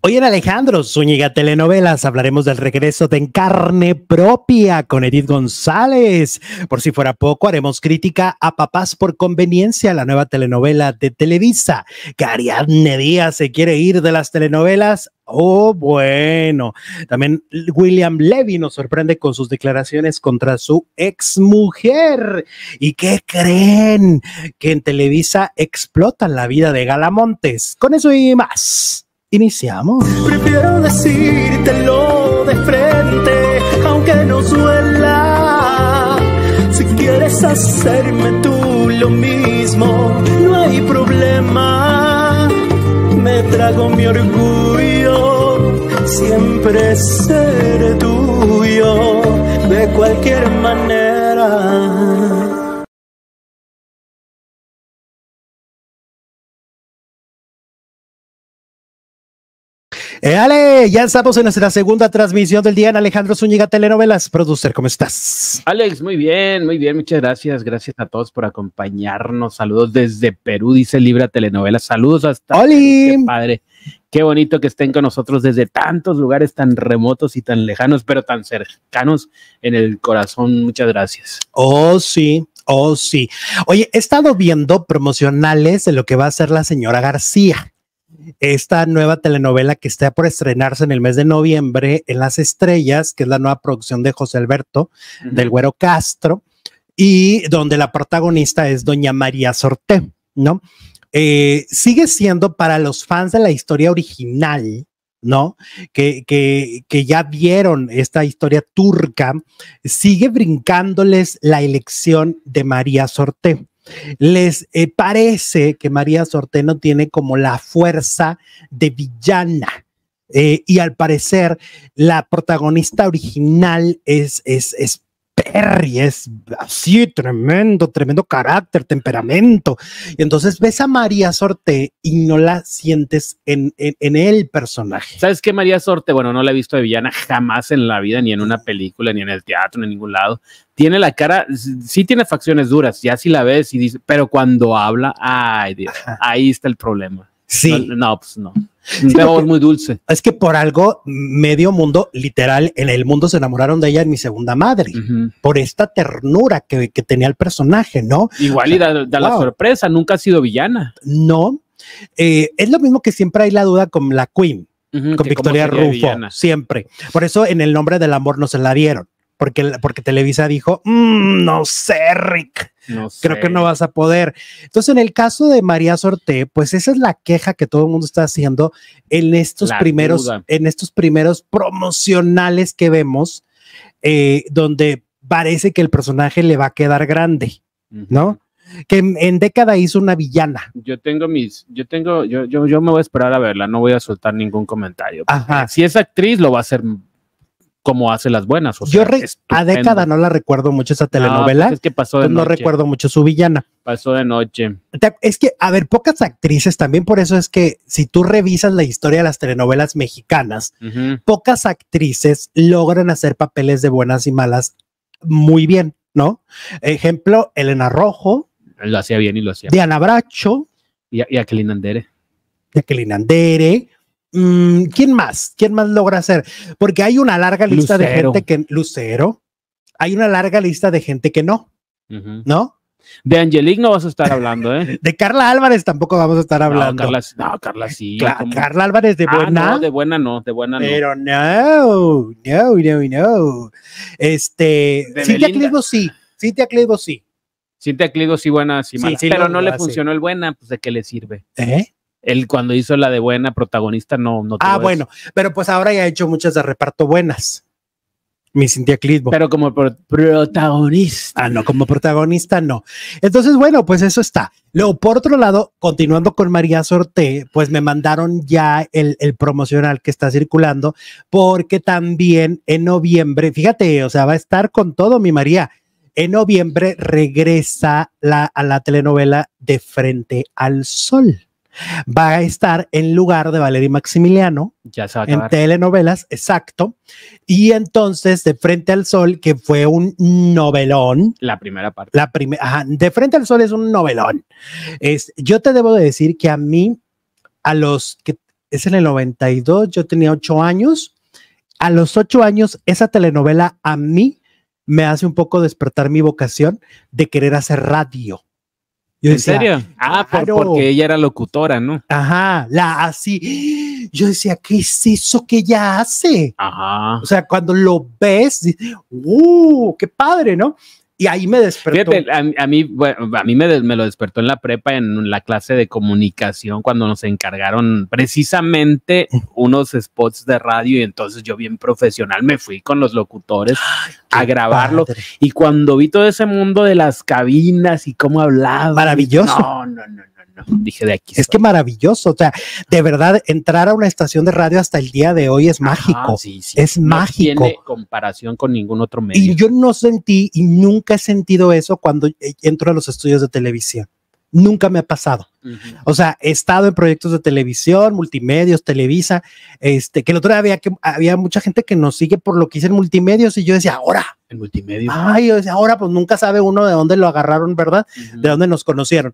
Hoy en Alejandro Zúñiga Telenovelas hablaremos del regreso de En Carne Propia con Edith González. Por si fuera poco, haremos crítica a Papás por Conveniencia, la nueva telenovela de Televisa. Que Díaz se quiere ir de las telenovelas. Oh, bueno. También William Levy nos sorprende con sus declaraciones contra su exmujer. ¿Y qué creen? Que en Televisa explotan la vida de Galamontes. Con eso y más Iniciamos. Prefiero decírtelo de frente, aunque no suela. Si quieres hacerme tú lo mismo, no hay problema. Me trago mi orgullo, siempre seré tuyo, de cualquier manera. Eh, Ale, ya estamos en nuestra segunda transmisión del día en Alejandro Zúñiga Telenovelas. Producer, ¿cómo estás? Alex, muy bien, muy bien, muchas gracias. Gracias a todos por acompañarnos. Saludos desde Perú, dice Libra Telenovelas. Saludos hasta ¡Oli! qué padre. Qué bonito que estén con nosotros desde tantos lugares tan remotos y tan lejanos, pero tan cercanos en el corazón. Muchas gracias. Oh, sí. Oh, sí. Oye, he estado viendo promocionales de lo que va a hacer la señora García esta nueva telenovela que está por estrenarse en el mes de noviembre en Las Estrellas, que es la nueva producción de José Alberto del Güero Castro, y donde la protagonista es doña María Sorté, ¿no? Eh, sigue siendo para los fans de la historia original, ¿no? Que, que, que, ya vieron esta historia turca, sigue brincándoles la elección de María Sorté les eh, parece que María Sorteno tiene como la fuerza de villana. Eh, y al parecer, la protagonista original es, es, es Perry es así, tremendo, tremendo carácter, temperamento. Y entonces ves a María Sorte y no la sientes en, en, el personaje. ¿Sabes qué, María Sorte? Bueno, no la he visto de villana jamás en la vida, ni en una película, ni en el teatro, ni en ningún lado. Tiene la cara, sí tiene facciones duras, ya si sí la ves y dice, pero cuando habla, ay Dios, ahí está el problema. Sí. no, pues no muy dulce. Es que por algo, medio mundo, literal, en el mundo se enamoraron de ella, en mi segunda madre, por esta ternura que, tenía el personaje, ¿no? Igual y da, la sorpresa, nunca ha sido villana. No, eh, es lo mismo que siempre hay la duda con la Queen, con Victoria Rufo, siempre. Por eso en el nombre del amor no se la dieron. Porque, porque Televisa dijo, mm, no sé, Rick. Creo que no vas a poder. Entonces, en el caso de María Sorté, pues esa es la queja que todo el mundo está haciendo en estos primeros, en estos primeros promocionales que vemos, eh, donde parece que el personaje le va a quedar grande, ¿no? Que en, década hizo una villana. Yo tengo mis, yo tengo, yo, yo, yo me voy a esperar a verla, no voy a soltar ningún comentario. Ajá. Si es actriz, lo va a hacer como hace las buenas. O Yo a década no la recuerdo mucho esa ah, pues telenovela. es que pasó de noche. No recuerdo mucho su villana. Pasó de noche. Es que, a ver, pocas actrices, también por eso es que si tú revisas la historia de las telenovelas mexicanas, pocas actrices logran hacer papeles de buenas y malas muy bien, ¿no? Ejemplo, Elena Rojo. Lo hacía bien y lo hacía. Diana Bracho. Y, y Andere. Jacqueline Andere. Mm, ¿Quién más? ¿Quién más logra hacer? Porque hay una larga lista de gente que. Lucero. Hay una larga lista de gente que no. ¿No? De Angelique no vas a estar hablando, ¿eh? de Carla Álvarez tampoco vamos a estar hablando. No, Carla, sí. Carla Álvarez de ah, buena. no, de buena no, de buena no. Pero no, no, no, no. Este. Cintia Clivo sí. Cintia Clivo sí. Cintia Clivo sí, buena, sí, mala. sí, pero no le funcionó el buena, pues de qué le sirve. ¿Eh? él cuando hizo la de buena protagonista no, no Ah, bueno, pero pues ahora ya ha hecho muchas de reparto buenas. Mi Cintia Pero como protagonista. Ah, no, como protagonista no. Entonces, bueno, pues eso está. Luego, por otro lado, continuando con María Sorte, pues me mandaron ya el, promocional que está circulando, porque también en noviembre, fíjate, o sea, va a estar con todo mi María. En noviembre regresa la, a la telenovela De Frente al Sol va a estar en lugar de Valeria Maximiliano ya en telenovelas, exacto. Y entonces, De Frente al Sol, que fue un novelón. La primera parte. La primera, De Frente al Sol es un novelón. Es, yo te debo de decir que a mí, a los que es en el 92, yo tenía ocho años. A los ocho años, esa telenovela a mí me hace un poco despertar mi vocación de querer hacer radio ¿En serio? Ah, porque ella era locutora, ¿no? Ajá, la así. Yo decía, ¿qué es eso que ella hace? Ajá. O sea, cuando lo ves, ¡uh! ¡Qué padre, ¿no? Y ahí me despertó. Fíjate, a, mí, a mí me, lo despertó en la prepa, en la clase de comunicación, cuando nos encargaron precisamente unos spots de radio. Y entonces yo, bien profesional, me fui con los locutores a grabarlo. Y cuando vi todo ese mundo de las cabinas y cómo hablaba. Maravilloso. No, no, no dije de aquí. Es que maravilloso, o sea, de verdad, entrar a una estación de radio hasta el día de hoy es mágico. Sí, es no mágico. Tiene comparación con ningún otro medio. Y yo no sentí y nunca he sentido eso cuando eh, entro a los estudios de televisión. Nunca me ha pasado. O sea, he estado en proyectos de televisión, multimedios, Televisa, este, que el otro día había, que, había mucha gente que nos sigue por lo que hice en multimedios y yo decía, ahora. En multimedios. Ay, yo decía, ahora pues nunca sabe uno de dónde lo agarraron, ¿verdad? De dónde nos conocieron.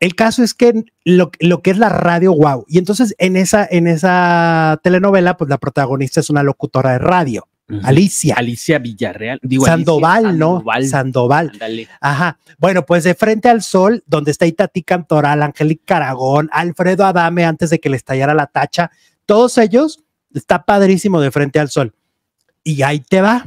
El caso es que lo, que es la radio, wow. Y entonces en esa, en esa telenovela, pues la protagonista es una locutora de radio. Alicia. Alicia Villarreal. Digo, Sandoval, ¿no? Sandoval. Sandoval. Ajá. Bueno, pues de frente al sol, donde está Itatí Cantoral, Angélica Caragón, Alfredo Adame antes de que le estallara la tacha, todos ellos, está padrísimo de frente al sol. Y ahí te va.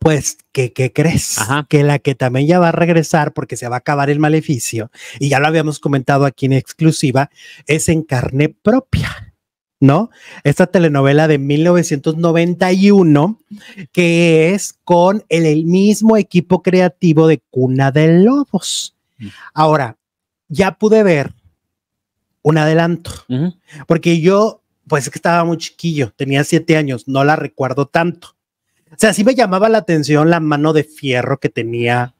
Pues, ¿qué, qué crees? Que la que también ya va a regresar porque se va a acabar el maleficio, y ya lo habíamos comentado aquí en exclusiva, es en carne propia. ¿no? Esta telenovela de 1991, que es con el, mismo equipo creativo de Cuna de Lobos. Mm. Ahora, ya pude ver un adelanto, porque yo, pues que estaba muy chiquillo, tenía siete años, no la recuerdo tanto. O sea, sí me llamaba la atención la mano de fierro que tenía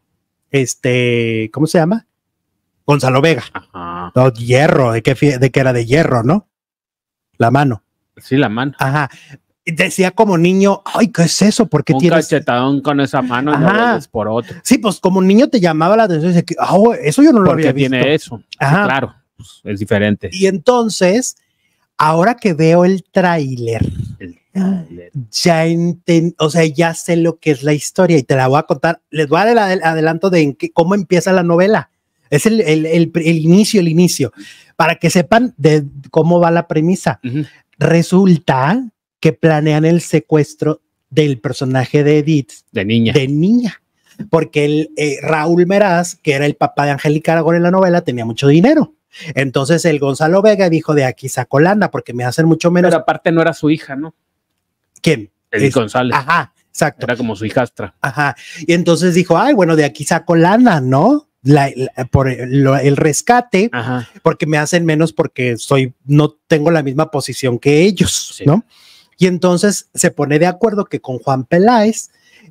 este, ¿cómo se llama? Gonzalo Vega. Ajá. hierro, de que, era de hierro, ¿no? La mano. Sí, la mano. Ajá. Decía como niño, ay, ¿qué es eso? ¿Por qué un tienes? cachetadón con esa mano Ajá. por otro. Sí, pues como niño te llamaba la atención. "Ah, eso yo no lo había visto. tiene eso. Ajá. claro, pues, es diferente. Y entonces, ahora que veo el tráiler, el ya o sea, ya sé lo que es la historia y te la voy a contar. Les voy a dar el adelanto de cómo empieza la novela. Es el, inicio, el inicio, para que sepan de cómo va la premisa. Resulta que planean el secuestro del personaje de Edith. De niña. De niña. Porque el, eh, Raúl Meraz, que era el papá de Angélica Aragón en la novela, tenía mucho dinero. Entonces el Gonzalo Vega dijo de aquí sacolanda porque me hacen mucho menos. Pero aparte no era su hija, ¿no? ¿Quién? Edith González. Ajá, exacto. Era como su hijastra. Ajá. Y entonces dijo, ay, bueno, de aquí saco lana, ¿no? por el, rescate, porque me hacen menos porque soy, no tengo la misma posición que ellos, ¿no? Y entonces se pone de acuerdo que con Juan Peláez,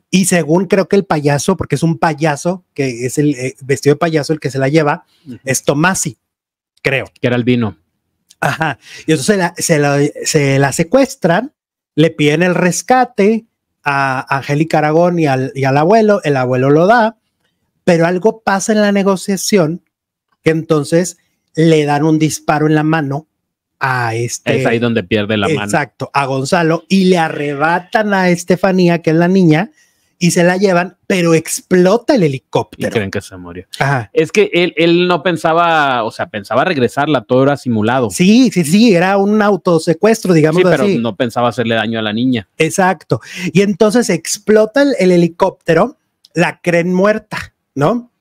y según creo que el payaso, porque es un payaso, que es el eh, vestido de payaso el que se la lleva, es Tomasi, creo. Que era el vino. Ajá. Y entonces la, se la, se la secuestran le piden el rescate a Angélica Aragón y al, y al abuelo, el abuelo lo da, pero algo pasa en la negociación que entonces le dan un disparo en la mano a este. Es ahí donde pierde la mano. Exacto, a Gonzalo y le arrebatan a Estefanía, que es la niña, y se la llevan, pero explota el helicóptero. Y creen que se murió. Es que él, no pensaba, o sea, pensaba regresarla, todo era simulado. Sí, sí, sí, era un autosecuestro, digamos. Sí, pero no pensaba hacerle daño a la niña. Exacto. Y entonces explota el, el helicóptero, la creen muerta, ¿no?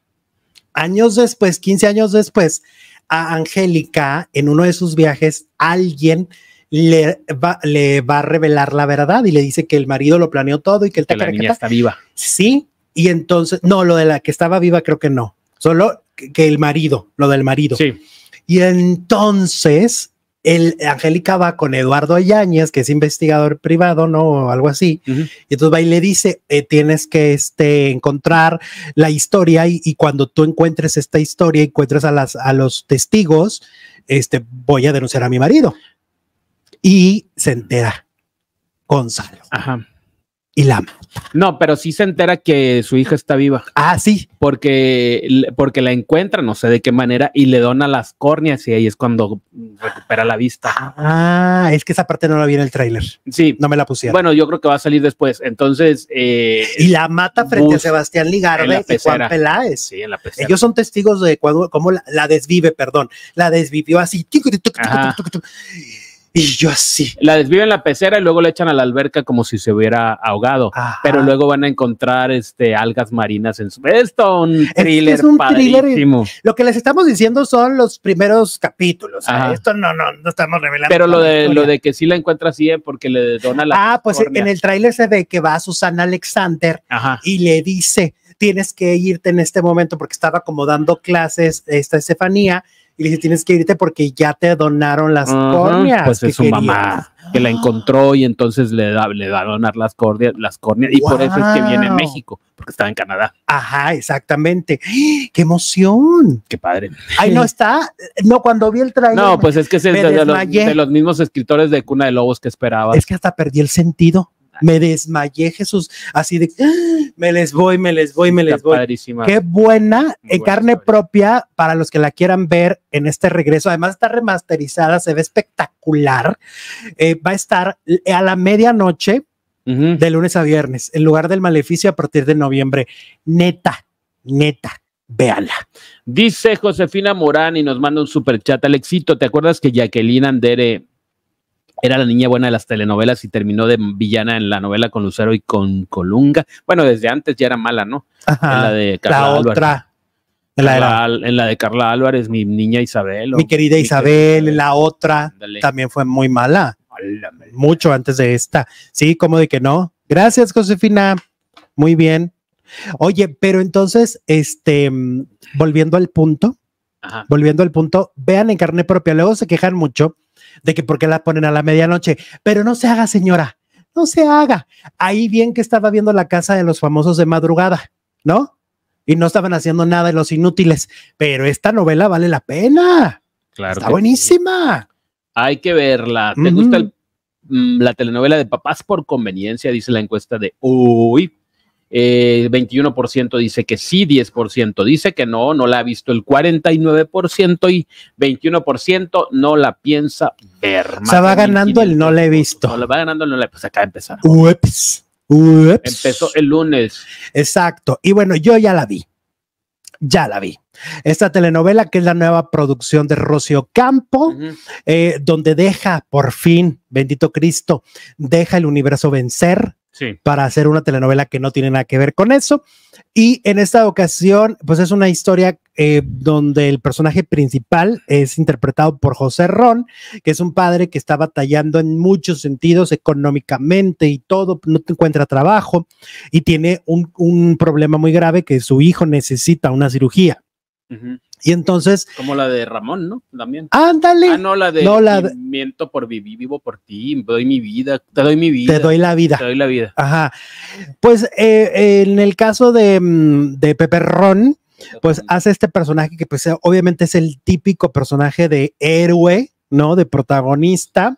Años después, 15 años después, a Angélica, en uno de sus viajes, alguien le va, le va a revelar la verdad y le dice que el marido lo planeó todo y que el la niña está viva. Sí, y entonces, no, lo de la que estaba viva creo que no, solo que, el marido, lo del marido. Sí. Y entonces el Angélica va con Eduardo Ayáñez que es investigador privado, ¿no? algo así. Y entonces va y le dice, eh, tienes que este, encontrar la historia y, cuando tú encuentres esta historia, encuentres a, las, a los testigos, este, voy a denunciar a mi marido y se entera Gonzalo. Ajá. Y la No, pero sí se entera que su hija está viva. Ah, sí. Porque, porque la encuentra, no sé de qué manera, y le dona las córneas y ahí es cuando recupera la vista. Ah, es que esa parte no la vi en el tráiler. Sí. No me la pusieron. Bueno, yo creo que va a salir después. Entonces. Eh, y la mata frente a Sebastián Ligarde y Juan Peláez. Sí, en la pecera. Ellos son testigos de cómo la, la, desvive, perdón. La desvivió así. Y yo así. La desviven la pecera y luego le echan a la alberca como si se hubiera ahogado. Pero luego van a encontrar este, algas marinas en su. Esto un thriller es un padrísimo. Lo que les estamos diciendo son los primeros capítulos. Esto no, no, no estamos revelando. Pero lo de, lo de que sí la encuentra así es eh, porque le dona la. Ah, pues en el tráiler se ve que va a Susana Alexander y le dice: Tienes que irte en este momento porque estaba como clases esta Estefanía y le dice, tienes que irte porque ya te donaron las córneas. Pues que es su mamá que la encontró y entonces le, da, le da a donar las, cordias, las córneas y por eso es que viene a México, porque estaba en Canadá. Ajá, exactamente. ¡Qué emoción! ¡Qué padre! Ahí no está. No, cuando vi el trailer. No, pues es que es de, los, de, los, mismos escritores de Cuna de Lobos que esperaba. Es que hasta perdí el sentido. me desmayé, Jesús, así de, ah, me les voy, me les voy, me les voy. Qué buena, eh, en carne propia, para los que la quieran ver en este regreso. Además está remasterizada, se ve espectacular. Eh, va a estar eh, a la medianoche. De lunes a viernes, en lugar del maleficio a partir de noviembre. Neta, neta, véala. Dice Josefina Morán y nos manda un super chat. éxito. ¿te acuerdas que Jacqueline Andere era la niña buena de las telenovelas y terminó de villana en la novela con Lucero y con Colunga. Bueno, desde antes ya era mala, ¿no? Ajá, en la de Carla la otra. En la, de Carla Álvarez, mi niña Isabel. mi querida Isabel, la otra también fue muy mala. Mucho antes de esta. Sí, como de que no. Gracias, Josefina. Muy bien. Oye, pero entonces, este, volviendo al punto, volviendo al punto, vean en carne propia, luego se quejan mucho de que por qué la ponen a la medianoche, pero no se haga, señora, no se haga. Ahí bien que estaba viendo la casa de los famosos de madrugada, ¿no? Y no estaban haciendo nada de los inútiles, pero esta novela vale la pena. Claro. Está buenísima. Hay que verla. ¿Te gusta mm, la telenovela de papás por conveniencia? Dice la encuesta de uy 21% eh, dice que sí, 10% dice que no, no la ha visto el 49% y 21% no la piensa ver. O va ganando el no la he visto. No, va ganando el no la he visto. acá empezar. Empezó el lunes. Exacto. Y bueno, yo ya la vi. Ya la vi. Esta telenovela que es la nueva producción de Rocío Campo, eh, donde deja por fin, bendito Cristo, deja el universo vencer, para hacer una telenovela que no tiene nada que ver con eso. Y en esta ocasión, pues es una historia eh, donde el personaje principal es interpretado por José Ron, que es un padre que está batallando en muchos sentidos económicamente y todo, no te encuentra trabajo y tiene un, problema muy grave que su hijo necesita una cirugía. Y entonces. Como la de Ramón, ¿no? También. Ándale. Ah, no, la de. No, la Miento por vivir, vivo por ti, doy mi vida, te doy mi vida. Te doy la vida. Te doy la vida. Ajá. Pues eh, eh, en el caso de, mm, de Pepe Ron, pues hace este personaje que pues obviamente es el típico personaje de héroe, ¿no? De protagonista.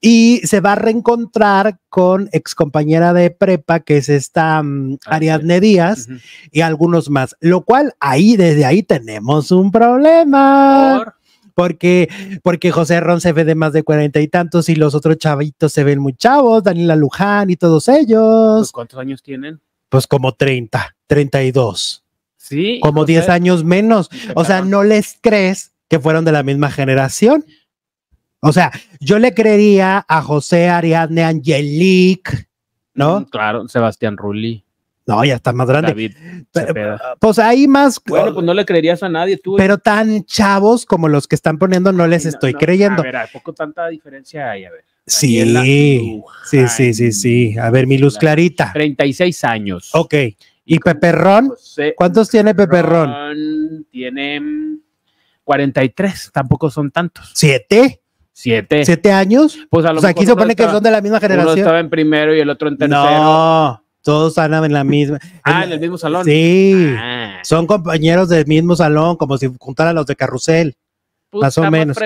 Y se va a reencontrar con ex compañera de prepa, que es esta mm, ah, Ariadne Díaz, y algunos más. Lo cual ahí, desde ahí tenemos un problema. porque, porque José Ron se ve de más de cuarenta y tantos y los otros chavitos se ven muy chavos, Daniela Luján y todos ellos. ¿Pues ¿Cuántos años tienen? Pues como 30, 32. Sí. Como diez años menos. O sea, no les crees que fueron de la misma generación. O sea, yo le creería a José Ariadne Angelic, ¿no? Mm, claro, Sebastián Rulli. No, ya está más grande. David ah, pues ahí más. Bueno, pues no le creerías a nadie tú. ¿eh? Pero tan chavos como los que están poniendo, no les estoy creyendo. A ver, poco tanta diferencia hay? A ver. Sí, sí, sí, sí, sí. A ver, mi luz clarita. 36 años. Ok. ¿Y Peperrón? ¿Cuántos tiene Peperrón? Tiene 43, tampoco son tantos. ¿Siete? Siete. ¿Siete años? Pues a o aquí se supone que son de la misma generación. Uno estaba en primero y el otro en tercero. No, todos están en la misma. ah, en el mismo salón. Sí. Ah. Son compañeros del mismo salón, como si juntaran los de carrusel. más o menos.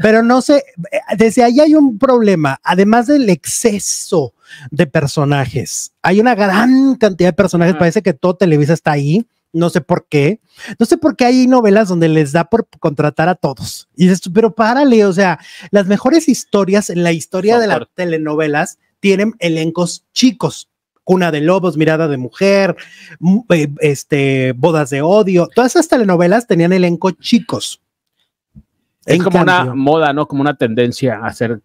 Pero no sé, eh, desde ahí hay un problema, además del exceso de personajes. Hay una gran cantidad de personajes, parece que todo Televisa está ahí no sé por qué. No sé por qué hay novelas donde les da por contratar a todos. Y dices, pero párale, o sea, las mejores historias en la historia de las telenovelas tienen elencos chicos. Cuna de lobos, mirada de mujer, mm, eh, este, bodas de odio. Todas esas telenovelas tenían elenco chicos. Es como una moda, ¿no? Como una tendencia a hacer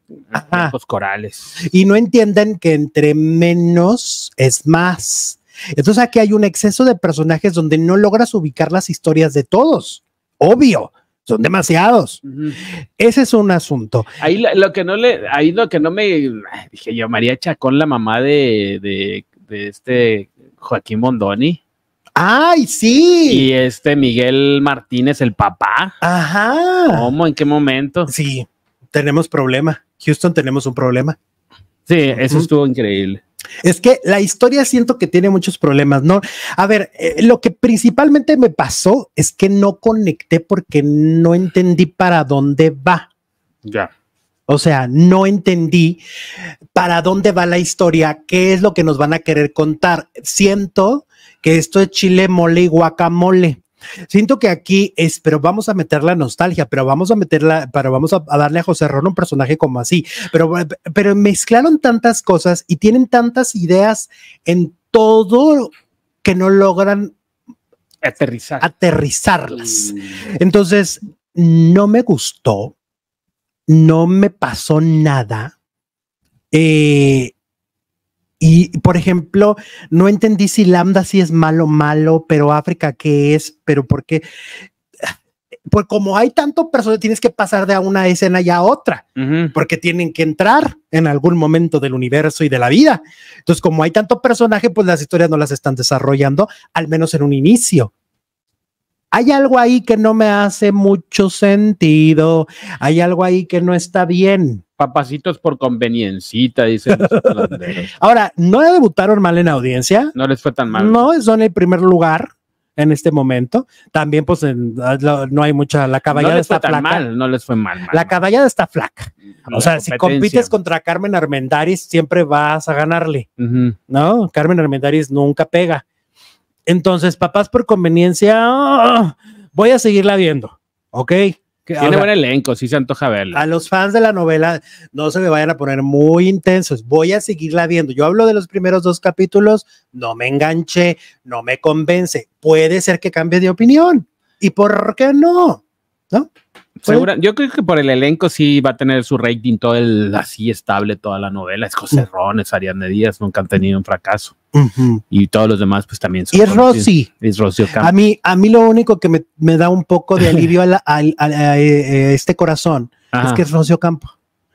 elencos corales. Y no entienden que entre menos es más. Entonces aquí hay un exceso de personajes donde no logras ubicar las historias de todos. Obvio, son demasiados. Ese es un asunto. Ahí lo, que no le, ahí lo que no me dije yo, María Chacón, la mamá de, de, este Joaquín Bondoni. ¡Ay, sí! Y este Miguel Martínez, el papá. Ajá. ¿Cómo? ¿En qué momento? Sí, tenemos problema. Houston, tenemos un problema. Sí, eso estuvo increíble. Es que la historia siento que tiene muchos problemas, ¿no? A ver, eh, lo que principalmente me pasó es que no conecté porque no entendí para dónde va. Ya. O sea, no entendí para dónde va la historia, qué es lo que nos van a querer contar. Siento que esto es chile mole y guacamole. Siento que aquí es, pero vamos a meter la nostalgia, pero vamos a meterla, pero vamos a, darle a José Ron un personaje como así, pero, pero mezclaron tantas cosas y tienen tantas ideas en todo que no logran Aterrizar. aterrizarlas. Mm. Entonces, no me gustó, no me pasó nada. Eh, y, por ejemplo, no entendí si Lambda sí es malo, malo, pero África qué es, pero por qué. Pues como hay tanto personaje tienes que pasar de una escena y a otra, porque tienen que entrar en algún momento del universo y de la vida. Entonces, como hay tanto personaje, pues las historias no las están desarrollando, al menos en un inicio hay algo ahí que no me hace mucho sentido, hay algo ahí que no está bien. Papacitos por conveniencita, dicen. Los Ahora, no debutaron mal en audiencia. No les fue tan mal. No, son el primer lugar en este momento. También, pues, ah, no hay mucha. La caballada está flaca. Mal, no les fue mal. la caballada está flaca. o sea, si compites contra Carmen Armendaris, siempre vas a ganarle. ¿No? Carmen Armendaris nunca pega. Entonces, papás por conveniencia, ah, voy a seguirla viendo, ¿ok? Tiene buen elenco, sí se antoja verla. A los fans de la novela no se me vayan a poner muy intensos. Voy a seguirla viendo. Yo hablo de los primeros dos capítulos, no me enganché, no me convence. Puede ser que cambie de opinión. ¿Y por qué no? ¿No? Pues, yo creo que por el elenco sí va a tener su rating todo el así estable, toda la novela. Es mm. José Rones, Ariadne Díaz, nunca han tenido un fracaso. Y todos los demás, pues también son. Y es Rosy. Es a mí, a mí lo único que me, da un poco de alivio a, eh, eh, este corazón es que es Rosy Ocampo.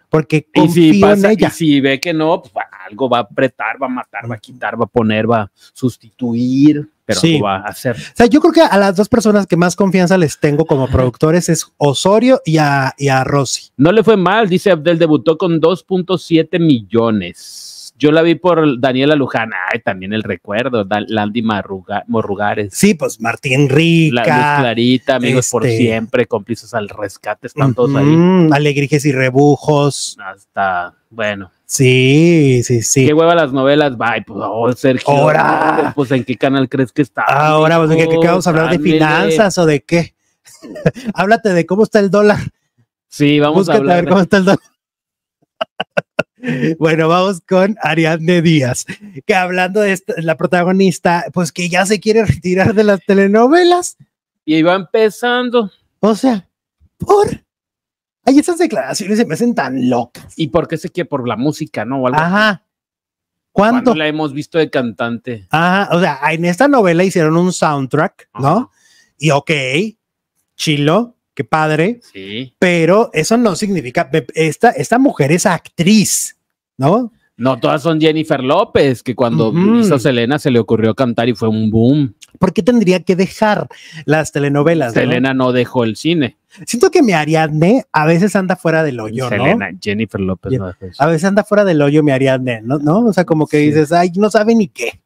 Porque confío en ella. si ve que no, pues, algo va a apretar, va a matar, va a quitar, va a poner, va a sustituir sí. O sea, yo creo que a las dos personas que más confianza les tengo como productores es Osorio y a, y Rossi. No le fue mal, dice Abdel, debutó con 2.7 millones. Yo la vi por Daniela Luján, ay, también el recuerdo, Landy Marruga, Morrugares. Sí, pues Martín Rica. La, Clarita, Amigos por este, Siempre, Cómplices al Rescate, están todos ahí. Alegrijes y Rebujos. Hasta, bueno, Sí, sí, sí. Qué hueva las novelas, bye, pues oh, Sergio. Ahora. Pues en qué canal crees que está. Ahora, pues en qué, vamos a hablar de finanzas o de qué. Háblate de cómo está el dólar. Sí, vamos a hablar. A ver cómo está el dólar. bueno, vamos con Ariadne Díaz, que hablando de la protagonista, pues que ya se quiere retirar de las telenovelas. Y va empezando. O sea, por. Ay, esas declaraciones se me hacen tan locas. ¿Y por qué se quiere? Por la música, ¿no? Ajá. ¿Cuánto? la hemos visto de cantante? Ajá, o sea, en esta novela hicieron un soundtrack, ¿no? Y ok, chilo, qué padre. Sí. Pero eso no significa, esta, esta mujer es actriz, ¿no? No, todas son Jennifer López, que cuando hizo Selena se le ocurrió cantar y fue un boom. ¿Por qué tendría que dejar las telenovelas? Selena no, dejó el cine. Siento que mi Ariadne a veces anda fuera del hoyo, Selena, Jennifer López. No a veces anda fuera del hoyo mi Ariadne, ¿no? O sea, como que dices, ay, no sabe ni qué.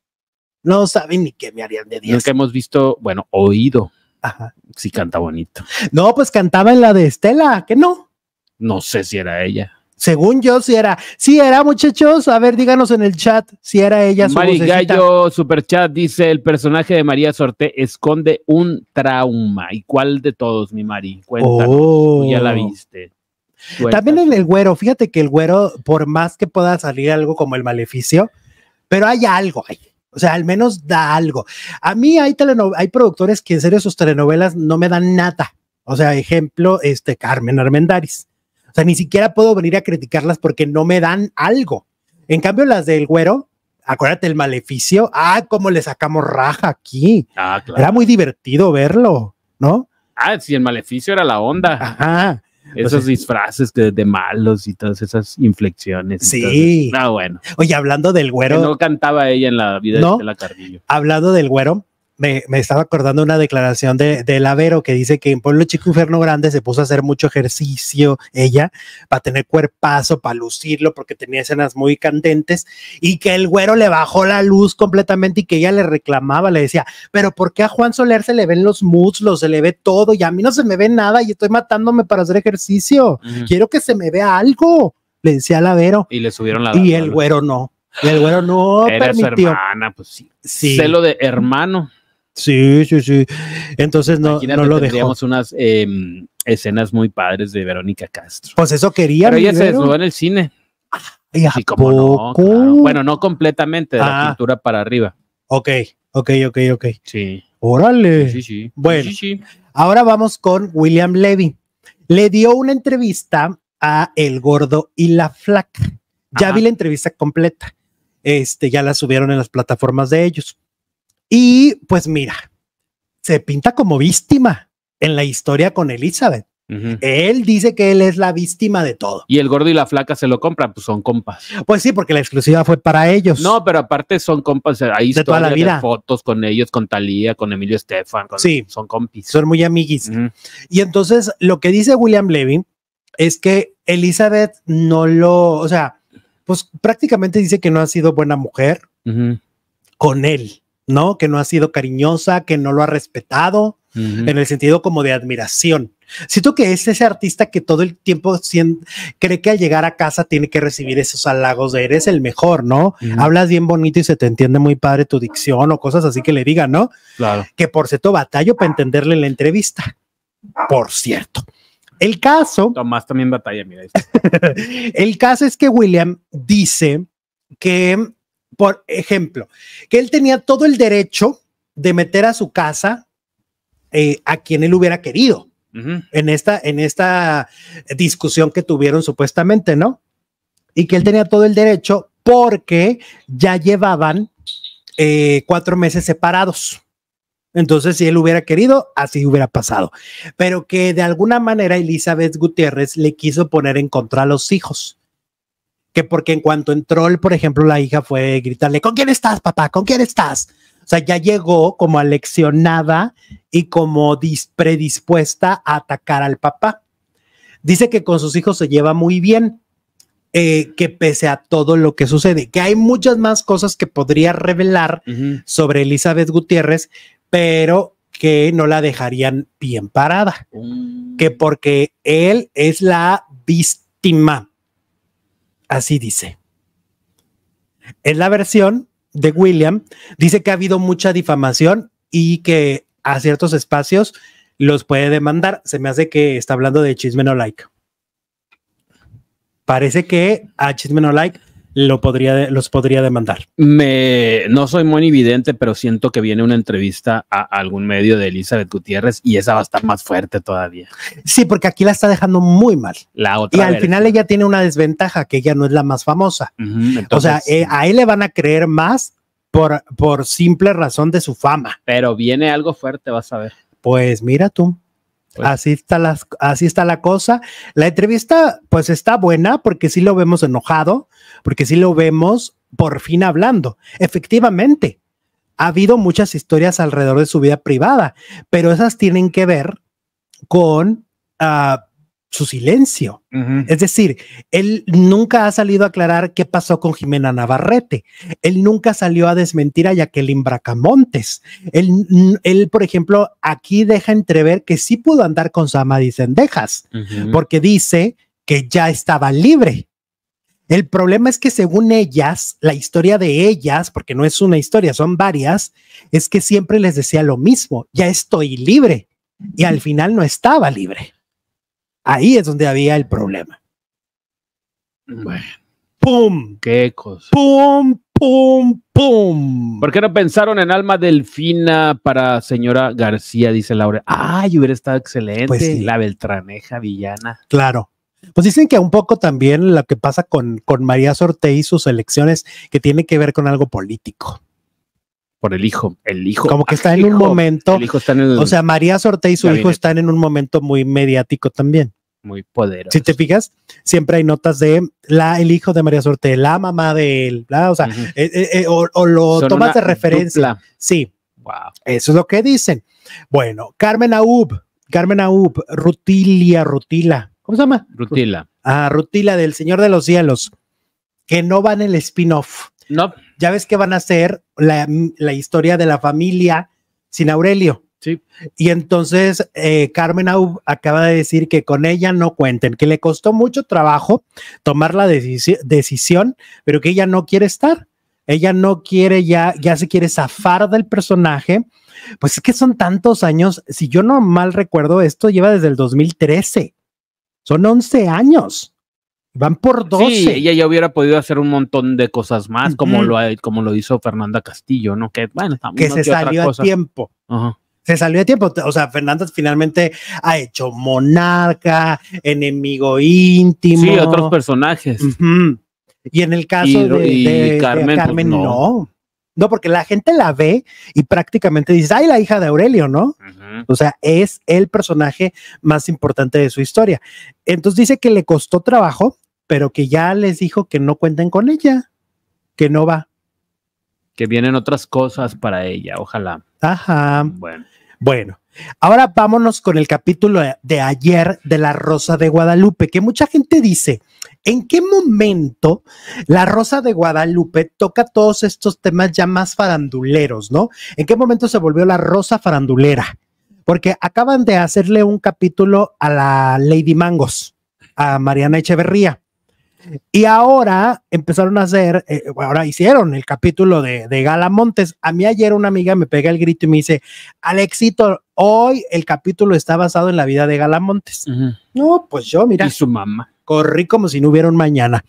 No sabe ni qué mi Ariadne Díaz. Nunca hemos visto, bueno, oído. Ajá. Si canta bonito. No, pues cantaba en la de Estela, que no. No sé si era ella según yo, si era, si era muchachos, a ver, díganos en el chat si era ella su Mari Gallo Superchat dice, el personaje de María Sorte esconde un trauma. ¿Y cuál de todos, mi Mari? Cuéntanos, ya la oh. viste. También en el güero, fíjate que el güero, por más que pueda salir algo como el maleficio, pero hay algo ahí. O sea, al menos da algo. A mí hay, hay productores que en serio sus telenovelas no me dan nada. O sea, ejemplo, este Carmen Armendaris o sea, ni siquiera puedo venir a criticarlas porque no me dan algo. En cambio, las del güero, acuérdate el maleficio, ah, cómo le sacamos raja aquí. Ah, claro. Era muy divertido verlo, ¿no? Ah, sí, el maleficio era la onda. Ajá. Esos disfraces de, malos y todas esas inflexiones. Sí. Ah, bueno. Oye, hablando del güero. Que no cantaba ella en la vida de la Carrillo. Hablando del güero, me, me, estaba acordando una declaración de, de Lavero que dice que en Pueblo Chico Inferno Grande se puso a hacer mucho ejercicio ella para tener cuerpazo, para lucirlo, porque tenía escenas muy candentes y que el güero le bajó la luz completamente y que ella le reclamaba, le decía, pero ¿por qué a Juan Soler se le ven los muslos, se le ve todo y a mí no se me ve nada y estoy matándome para hacer ejercicio? Quiero que se me vea algo, le decía Lavero. Y le subieron la Y el güero no. Y el güero no Era permitió. hermana, pues sí. sí. Celo de hermano. Sí, sí, sí. Entonces no, no lo dejamos unas em, escenas muy padres de Verónica Castro. Pues eso quería. Pero ella se desnudó en el cine. ¿Y como No, Bueno, no completamente, de la ah. pintura para arriba. Ok, ok, ok, ok. Sí. Órale. Sí, sí. Bueno, ahora vamos con William Levy. Le dio una entrevista a El Gordo y la Flaca. Ya vi la entrevista completa. Este, ya la subieron en las plataformas de ellos. Y pues mira, se pinta como víctima en la historia con Elizabeth. Él dice que él es la víctima de todo. Y el gordo y la flaca se lo compran, pues son compas. Pues sí, porque la exclusiva fue para ellos. No pero aparte son compas, Ahí de toda la vida. fotos con ellos, con Talía, con Emilio Estefan, sí, son compis. Son muy amiguis. Y entonces lo que dice William Levy es que Elizabeth no lo, o sea, pues prácticamente dice que no ha sido buena mujer con él. ¿no? Que no ha sido cariñosa, que no lo ha respetado, en el sentido como de admiración. Siento que es ese artista que todo el tiempo cree que al llegar a casa tiene que recibir esos halagos de eres el mejor, ¿no? Hablas bien bonito y se te entiende muy padre tu dicción o cosas así que le digan, ¿no? Claro. Que por cierto, batallo para entenderle en la entrevista. Por cierto. El caso. Tomás también batalla, mira. el caso es que William dice que por ejemplo, que él tenía todo el derecho de meter a su casa eh, a quien él hubiera querido en, esta, en esta discusión que tuvieron supuestamente, ¿no? Y que él tenía todo el derecho porque ya llevaban eh, cuatro meses separados. Entonces, si él hubiera querido, así hubiera pasado. Pero que de alguna manera Elizabeth Gutiérrez le quiso poner en contra a los hijos que porque en cuanto entró, por ejemplo, la hija fue gritarle, ¿con quién estás, papá? ¿Con quién estás? O sea, ya llegó como aleccionada y como predispuesta a atacar al papá. Dice que con sus hijos se lleva muy bien, eh, que pese a todo lo que sucede, que hay muchas más cosas que podría revelar sobre Elizabeth Gutiérrez, pero que no la dejarían bien parada, mm. que porque él es la víctima Así dice. En la versión de William dice que ha habido mucha difamación y que a ciertos espacios los puede demandar. Se me hace que está hablando de chisme no like. Parece que a chisme no like lo podría, los podría demandar. Me, no soy muy evidente, pero siento que viene una entrevista a algún medio de Elizabeth Gutiérrez y esa va a estar más fuerte todavía. Sí, porque aquí la está dejando muy mal. La Y al final ella tiene una desventaja, que ella no es la más famosa. o sea, eh, a él le van a creer más por, por simple razón de su fama. Pero viene algo fuerte, vas a ver. Pues mira tú. Pues así, está las, así está la cosa. La entrevista, pues está buena porque sí lo vemos enojado, porque sí lo vemos por fin hablando. Efectivamente, ha habido muchas historias alrededor de su vida privada, pero esas tienen que ver con ah, su silencio. Es decir, él nunca ha salido a aclarar qué pasó con Jimena Navarrete. Él nunca salió a desmentir a Jacqueline Bracamontes. Él, mm, él por ejemplo, aquí deja entrever que sí pudo andar con Sama y porque dice que ya estaba libre. El problema es que según ellas, la historia de ellas, porque no es una historia, son varias, es que siempre les decía lo mismo, ya estoy libre. Y al final no estaba libre. Ahí es donde había el problema. Bueno. ¡Pum! ¡Qué cosa! ¡Pum! ¡Pum! ¡Pum! ¿Por qué no pensaron en Alma Delfina para señora García? Dice Laura. ¡Ay, hubiera estado excelente! Pues sí. La Beltraneja villana. Claro. Pues dicen que un poco también lo que pasa con, con María Sorte y sus elecciones que tiene que ver con algo político por el hijo. El hijo. Como que está en un momento. El hijo o sea, María Sorte y su hijo están en un momento muy mediático también. Muy poderoso. Si te fijas, siempre hay notas de la, el hijo de María Sorte, la mamá de él, o sea, eh, eh, eh, o, lo tomas de referencia. Sí. Eso es lo que dicen. Bueno, Carmen Aub, Carmen Aub, Rutilia, Rutila. ¿Cómo se llama? Rutila. Ah, Rutila del Señor de los Cielos, que no van en el spin-off. No ya ves que van a ser la, historia de la familia sin Aurelio. Sí. Y entonces eh, Carmen Aub acaba de decir que con ella no cuenten, que le costó mucho trabajo tomar la decisión, pero que ella no quiere estar. Ella no quiere ya, ya se quiere zafar del personaje. Pues es que son tantos años. Si yo no mal recuerdo, esto lleva desde el 2013. Son 11 años. Van por 12. Sí, ella ya hubiera podido hacer un montón de cosas más, como, lo, como lo hizo Fernanda Castillo, ¿no? Que, bueno, que se salió a tiempo. Se salió a tiempo. O sea, Fernanda finalmente ha hecho monarca, enemigo íntimo. Sí, otros personajes. Y en el caso de, Carmen, pues, no. no. porque la gente la ve y prácticamente dice, ay, la hija de Aurelio, ¿no? O sea, es el personaje más importante de su historia. Entonces dice que le costó trabajo pero que ya les dijo que no cuenten con ella, que no va. Que vienen otras cosas para ella, ojalá. Ajá. Bueno. Bueno, ahora vámonos con el capítulo de ayer de La Rosa de Guadalupe, que mucha gente dice, ¿en qué momento La Rosa de Guadalupe toca todos estos temas ya más faranduleros, ¿no? ¿En qué momento se volvió la Rosa farandulera? Porque acaban de hacerle un capítulo a la Lady Mangos, a Mariana Echeverría. Y ahora empezaron a hacer, eh, ahora hicieron el capítulo de, de Gala Montes. A mí ayer una amiga me pega el grito y me dice, Alexito, hoy el capítulo está basado en la vida de Gala Montes. No, pues yo, mira. su mamá. Corrí como si no hubiera un mañana.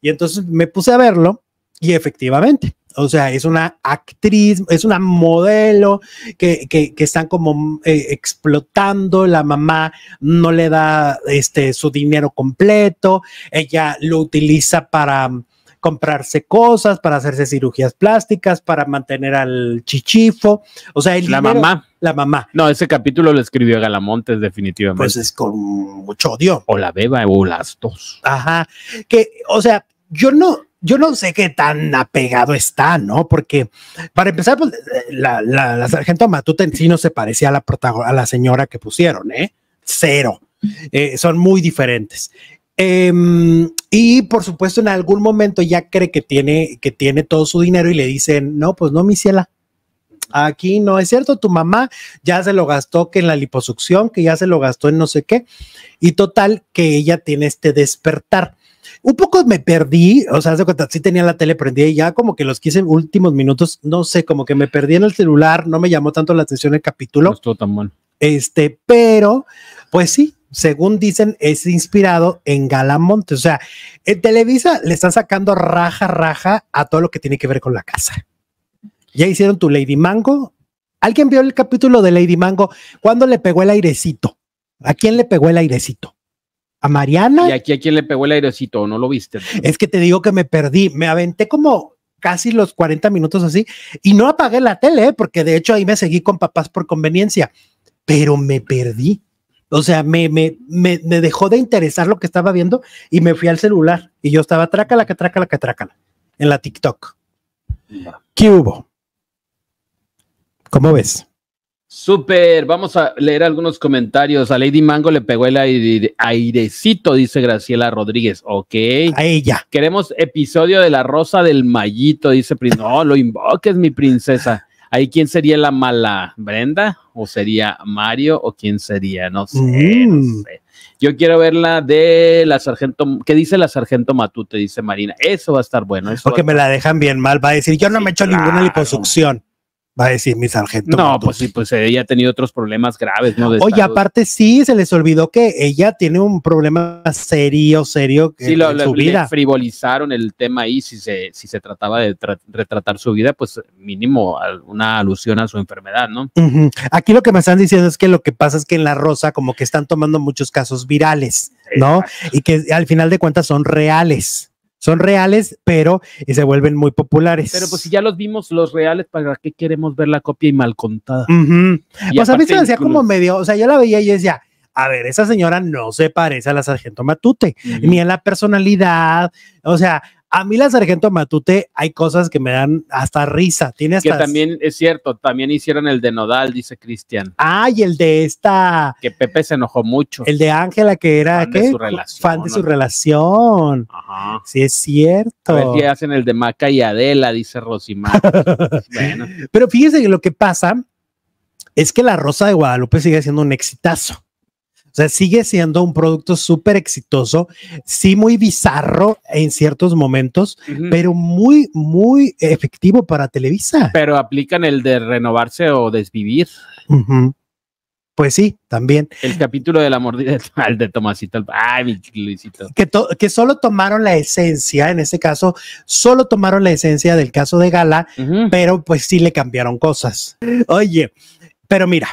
Y entonces me puse a verlo y efectivamente, o sea, es una actriz, es una modelo que, que, están como eh, explotando, la mamá no le da este, su dinero completo, ella lo utiliza para comprarse cosas, para hacerse cirugías plásticas, para mantener al chichifo. O sea, la mamá. La mamá. No, ese capítulo lo escribió Galamontes, definitivamente. Pues es con mucho odio. O la beba o las dos. Ajá. Que, o sea, yo no, yo no sé qué tan apegado está, ¿no? Porque para empezar, pues, la, la, la, sargento Matuta en sí no se parecía a la, a la señora que pusieron, ¿eh? Cero. Eh, son muy diferentes. Em, y por supuesto, en algún momento ya cree que tiene, que tiene todo su dinero y le dicen, no, pues no, mi ciela, aquí no es cierto, tu mamá ya se lo gastó que en la liposucción, que ya se lo gastó en no sé qué, y total que ella tiene este despertar un poco me perdí, o sea, hace sí tenía la tele prendida y ya como que los en últimos minutos, no sé, como que me perdí en el celular, no me llamó tanto la atención el capítulo. No estuvo tan mal. Este, pero, pues sí, según dicen, es inspirado en Galamonte. O sea, en Televisa le están sacando raja, raja a todo lo que tiene que ver con la casa. Ya hicieron tu Lady Mango. ¿Alguien vio el capítulo de Lady Mango? ¿Cuándo le pegó el airecito? ¿A quién le pegó el airecito? Mariana. Y aquí a quien le pegó el airecito, no lo viste. Es que te digo que me perdí, me aventé como casi los 40 minutos así y no apagué la tele, ¿eh? porque de hecho ahí me seguí con papás por conveniencia, pero me perdí. O sea, me, me, me dejó de interesar lo que estaba viendo y me fui al celular y yo estaba trácala, que trácala, que trácala en la TikTok. ¿Qué hubo? ¿Cómo ves? Super, vamos a leer algunos comentarios. A Lady Mango le pegó el airecito, dice Graciela Rodríguez. Ok. A ella. Queremos episodio de la Rosa del Mallito, dice. No, lo invoques, mi princesa. Ahí, ¿quién sería la mala? ¿Brenda? ¿O sería Mario? ¿O quién sería? No mm. sé, Yo quiero ver la de la sargento, ¿qué dice la sargento Matute? Dice Marina. Eso va a estar bueno. Porque me la dejan bien mal. Va a decir, yo no me echo ninguna liposucción va a decir mi sargento. No, pues sí, pues eh, ella ha tenido otros problemas graves, ¿no? Oye, aparte sí, se les olvidó que ella tiene un problema serio, serio sí, en, lo, lo, vida. frivolizaron el tema ahí, si se, si se trataba de retratar su vida, pues mínimo una alusión a su enfermedad, ¿no? Aquí lo que me están diciendo es que lo que pasa es que en La Rosa como que están tomando muchos casos virales, ¿no? Y que al final de cuentas son reales son reales, pero se vuelven muy populares. Pero pues si ya los vimos los reales, ¿para qué queremos ver la copia y mal contada? pues a mí se me hacía como medio, o sea, yo la veía y decía, a ver, esa señora no se parece a la sargento Matute, ni en la personalidad, o sea, a mí la Sargento Matute hay cosas que me dan hasta risa. Tiene Que también es cierto, también hicieron el de Nodal, dice Cristian. Ay, ah, el de esta... Que Pepe se enojó mucho. El de Ángela, que era... Fan de su relación. Sí, es cierto. hacen el de Maca y Adela, dice Rosimar. Pero fíjense que lo que pasa es que La Rosa de Guadalupe sigue siendo un exitazo. O sea, sigue siendo un producto súper exitoso, sí muy bizarro en ciertos momentos, pero muy, muy efectivo para Televisa. Pero aplican el de renovarse o desvivir. Pues sí, también. El capítulo de la mordida el de Tomasito. Ay, Que, solo tomaron la esencia, en este caso, solo tomaron la esencia del caso de Gala, pero pues sí le cambiaron cosas. Oye, pero mira,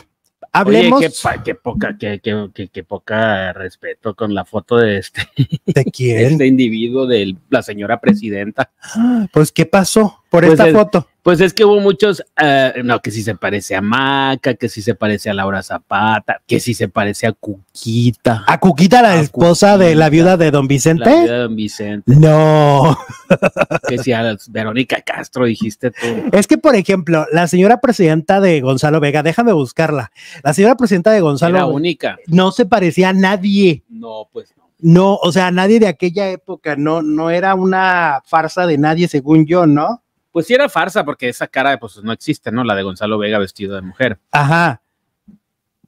Hablemos. Oye, qué, poca, qué, poca respeto con la foto de este. ¿De Este individuo de la señora presidenta. Pues, ¿qué pasó por pues esta foto? Pues es que hubo muchos, eh, no, que si se parece a Maca, que si se parece a Laura Zapata, que si se parece a Cuquita. ¿A Cuquita, la esposa de la viuda de Don Vicente? La viuda de Don Vicente. No. que si a Verónica Castro dijiste tú. Es que, por ejemplo, la señora presidenta de Gonzalo Vega, déjame buscarla. La señora presidenta de Gonzalo. Era única. No se parecía a nadie. No, pues no. No, o sea, nadie de aquella época, no, no era una farsa de nadie, según yo, ¿no? pues sí era farsa, porque esa cara pues no existe, ¿no? La de Gonzalo Vega vestida de mujer. Ajá.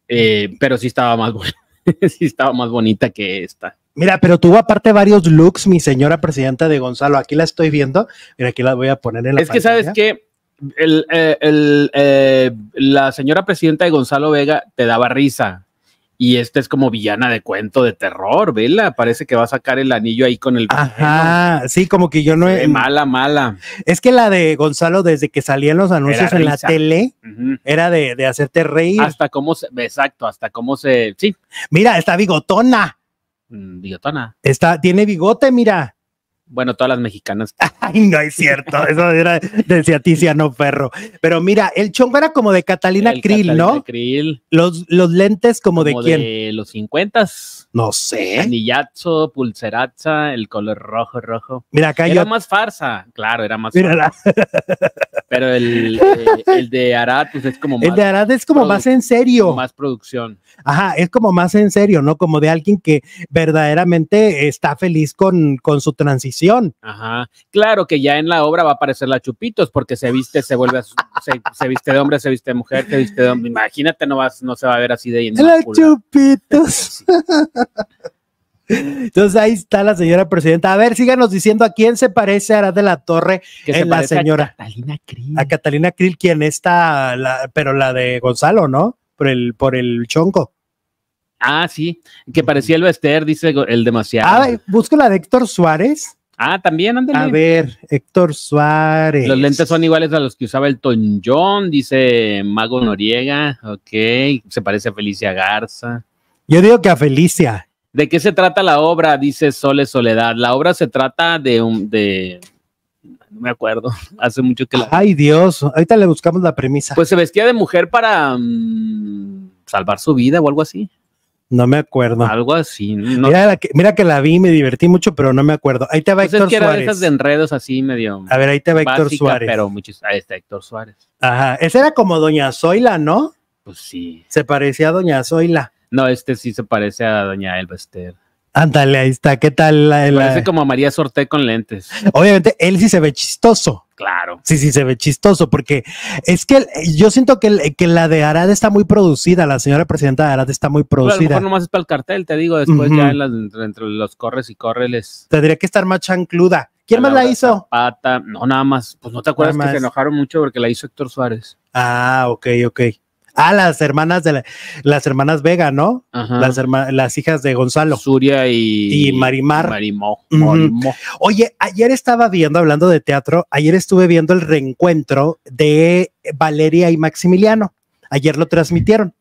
Eh, pero sí estaba más bonita, estaba más bonita que esta. Mira, pero tuvo aparte varios looks, mi señora presidenta de Gonzalo. Aquí la estoy viendo. Mira, aquí la voy a poner en la. Es que sabes que eh, eh, la señora presidenta de Gonzalo Vega te daba risa y esta es como villana de cuento de terror, vela, parece que va a sacar el anillo ahí con el Ajá, sí, como que yo no mala, mala. Es que la de Gonzalo desde que salían los anuncios en la tele era de, hacerte reír. Hasta cómo se exacto, hasta cómo se sí. Mira, está bigotona. Mm, bigotona. Está tiene bigote, mira. Bueno, todas las mexicanas. no es cierto. Eso era decía no perro Pero mira, el chongo era como de Catalina Krill, ¿no? Los, los lentes como, de quién? De los cincuentas no sé. Anillazo, pulseracha, el color rojo, rojo. Mira, acá Era más farsa, claro, era más Pero el, eh, el, de Arad, pues es como más. El de Arad es como más en serio. Más producción. Ajá, es como más en serio, ¿no? Como de alguien que verdaderamente está feliz con, con su transición. Ajá. Claro que ya en la obra va a aparecer la Chupitos, porque se viste, se vuelve, se, viste de hombre, se viste de mujer, se viste de hombre. Imagínate, no, vas, no se va a ver así de. La Chupitos. Entonces ahí está la señora presidenta. A ver, síganos diciendo a quién se parece Ara de la Torre que la señora. A Catalina Krill. A Catalina Krill, quien está, pero la de Gonzalo, ¿no? Por el, por el chonco. Ah, sí, que parecía el Bester, dice el demasiado. Ah, busco la de Héctor Suárez. Ah, también, ándale. A ver, Héctor Suárez. Los lentes son iguales a los que usaba el John, dice Mago Noriega. Ok, se parece a Felicia Garza. Yo digo que a Felicia. ¿De qué se trata la obra? Dice Sole Soledad. La obra se trata de un. De, no me acuerdo. Hace mucho que la. Ay, Dios. Ahorita le buscamos la premisa. Pues se vestía de mujer para mm, salvar su vida o algo así. No me acuerdo. Algo así. No. Mira, que, mira, que, la vi, me divertí mucho, pero no me acuerdo. Ahí te va pues Héctor que Suárez. de enredos así medio. A ver, ahí te va Héctor Suárez. ahí está Héctor Suárez. Ajá. Ese era como Doña Zoila, ¿no? Pues sí. Se parecía a Doña Zoila. No, este sí se parece a Doña Elba Ándale, ahí está. ¿Qué tal? La, Parece como María Sorté con lentes. Obviamente, él sí se ve chistoso. Claro. Sí, sí, se ve chistoso, porque es que yo siento que, que la de Arad está muy producida, la señora presidenta de Arad está muy producida. Pero a lo mejor nomás es para el cartel, te digo, después ya entre, los corres y correles. Tendría que estar más chancluda. ¿Quién más la hizo? Pata, no, nada más. Pues no te acuerdas que se enojaron mucho porque la hizo Héctor Suárez. Ah, ok, ok. Ah, las hermanas de las hermanas Vega, ¿no? Las, las hijas de Gonzalo. Suria y, Marimar. Oye, ayer estaba viendo, hablando de teatro, ayer estuve viendo el reencuentro de Valeria y Maximiliano. Ayer lo transmitieron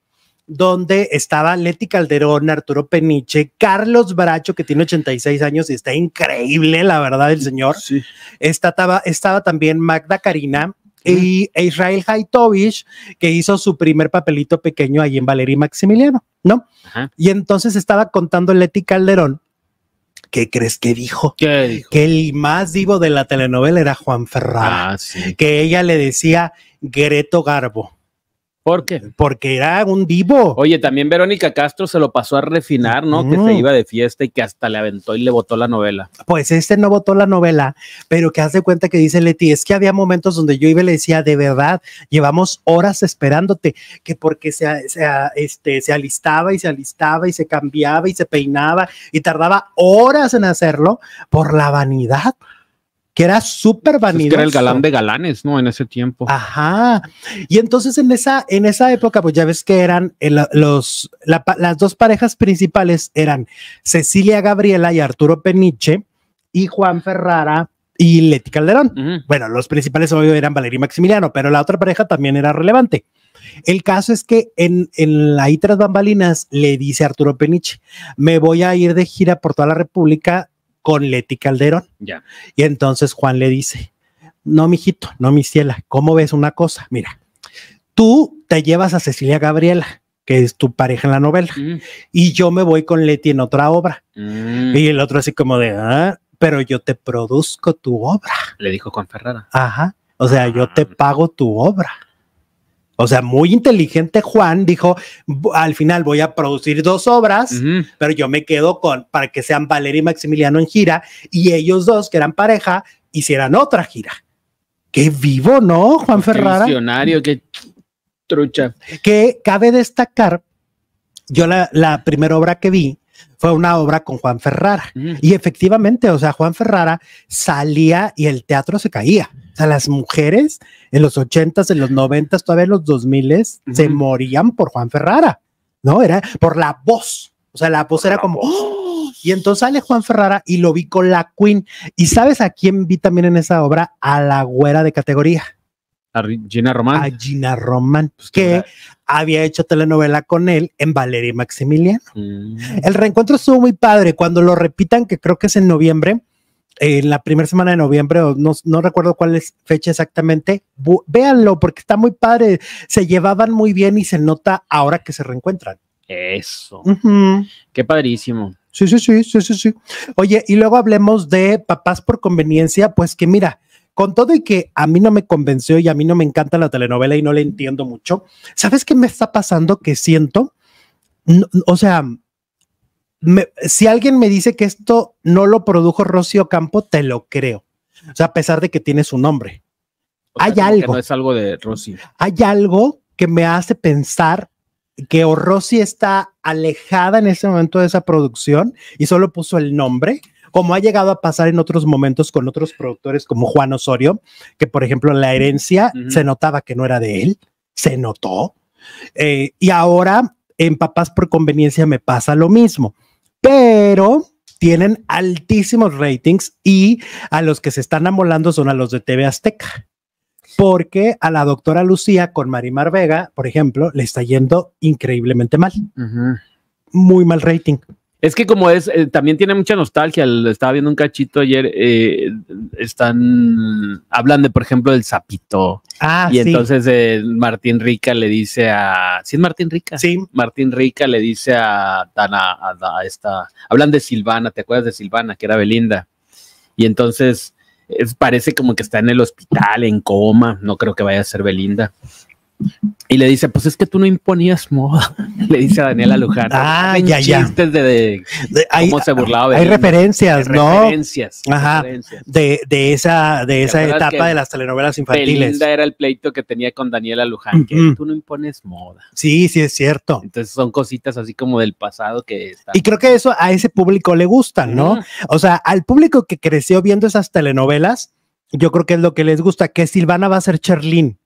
donde estaba Leti Calderón, Arturo Peniche, Carlos Bracho, que tiene 86 años y está increíble, la verdad, el señor. Sí. estaba, estaba, también Magda Karina, y e Israel Haitovich, que hizo su primer papelito pequeño ahí en Valerie Maximiliano, ¿no? Y entonces estaba contando Leti Calderón. ¿Qué crees que dijo? Que el más vivo de la telenovela era Juan Ferrara. Ah, que ella le decía Greto Garbo. ¿Por qué? Porque era un vivo. Oye, también Verónica Castro se lo pasó a refinar, ¿no? Que se iba de fiesta y que hasta le aventó y le votó la novela. Pues este no votó la novela, pero que hace cuenta que dice Leti, es que había momentos donde yo iba y le decía, de verdad, llevamos horas esperándote, que porque este, se alistaba y se alistaba y se cambiaba y se peinaba y tardaba horas en hacerlo por la vanidad, que era súper vanidoso. Pues era el galán de galanes, ¿no? En ese tiempo. Ajá. Y entonces en esa, en esa época, pues ya ves que eran eh, los, las dos parejas principales eran Cecilia Gabriela y Arturo Peniche y Juan Ferrara y Leti Calderón. Bueno, los principales obvio eran Valeria y Maximiliano, pero la otra pareja también era relevante. El caso es que en, la y tras bambalinas le dice Arturo Peniche, me voy a ir de gira por toda la República con Leti Calderón. Ya. Y entonces Juan le dice, no, mijito, no, mi ciela, ¿cómo ves una cosa? Mira, tú te llevas a Cecilia Gabriela, que es tu pareja en la novela, mm. y yo me voy con Leti en otra obra. Mm. Y el otro así como de, ah, pero yo te produzco tu obra. Le dijo Juan Ferrara. Ajá. O sea, yo te ah. pago tu obra. O sea, muy inteligente Juan dijo, al final voy a producir dos obras, pero yo me quedo con, para que sean Valeria y Maximiliano en gira, y ellos dos, que eran pareja, hicieran otra gira. Qué vivo, ¿no, Juan qué Ferrara? Visionario, qué trucha. Que cabe destacar, yo la, primera obra que vi fue una obra con Juan Ferrara. Y efectivamente, o sea, Juan Ferrara salía y el teatro se caía. O sea, las mujeres en los 80s, en los 90s, todavía en los 2000s, se morían por Juan Ferrara, ¿no? Era por la voz. O sea, la voz era como... ¡Oh! Y entonces sale Juan Ferrara y lo vi con la Queen. ¿Y sabes a quién vi también en esa obra? A la güera de categoría. A Gina Román. A Gina Román, pues que había hecho telenovela con él en Valeria y Maximiliano. Mm. El reencuentro estuvo muy padre. Cuando lo repitan, que creo que es en noviembre, en la primera semana de noviembre, no, recuerdo cuál es fecha exactamente, véanlo porque está muy padre, se llevaban muy bien y se nota ahora que se reencuentran. Eso. Qué padrísimo. Sí, sí, sí, sí, sí, sí. Oye, y luego hablemos de papás por conveniencia, pues que mira, con todo y que a mí no me convenció y a mí no me encanta la telenovela y no la entiendo mucho, ¿sabes qué me está pasando? Que siento, o sea, si alguien me dice que esto no lo produjo Rocío Campo, te lo creo. O sea, a pesar de que tiene su nombre. hay algo. es algo de Rocío. Hay algo que me hace pensar que o Rosy está alejada en ese momento de esa producción y solo puso el nombre, como ha llegado a pasar en otros momentos con otros productores como Juan Osorio, que por ejemplo en la herencia se notaba que no era de él, se notó. Eh, y ahora en Papás por Conveniencia me pasa lo mismo pero tienen altísimos ratings y a los que se están amolando son a los de TV Azteca. Porque a la doctora Lucía con Marimar Vega, por ejemplo, le está yendo increíblemente mal. Muy mal rating. Es que como es, eh, también tiene mucha nostalgia, lo estaba viendo un cachito ayer, eh, están, hablan de, por ejemplo, del zapito. Ah, y entonces eh, Martín Rica le dice a, ¿sí es Martín Rica? Sí. Martín Rica le dice a Dana, a, esta, hablan de Silvana, ¿te acuerdas de Silvana, que era Belinda? Y entonces es, parece como que está en el hospital, en coma, no creo que vaya a ser Belinda. Y le dice, pues es que tú no imponías moda, le dice a Daniela Luján. Ah, ya, ya. Chistes de, de, cómo se burlaba. De hay referencias, Referencias. Ajá. De, esa, de esa etapa de las telenovelas infantiles. Belinda era el pleito que tenía con Daniela Luján, que tú no impones moda. Sí, sí, es cierto. Entonces son cositas así como del pasado que está. Y creo que eso a ese público le gusta, ¿no? O sea, al público que creció viendo esas telenovelas, yo creo que es lo que les gusta, que Silvana va a ser Cherlin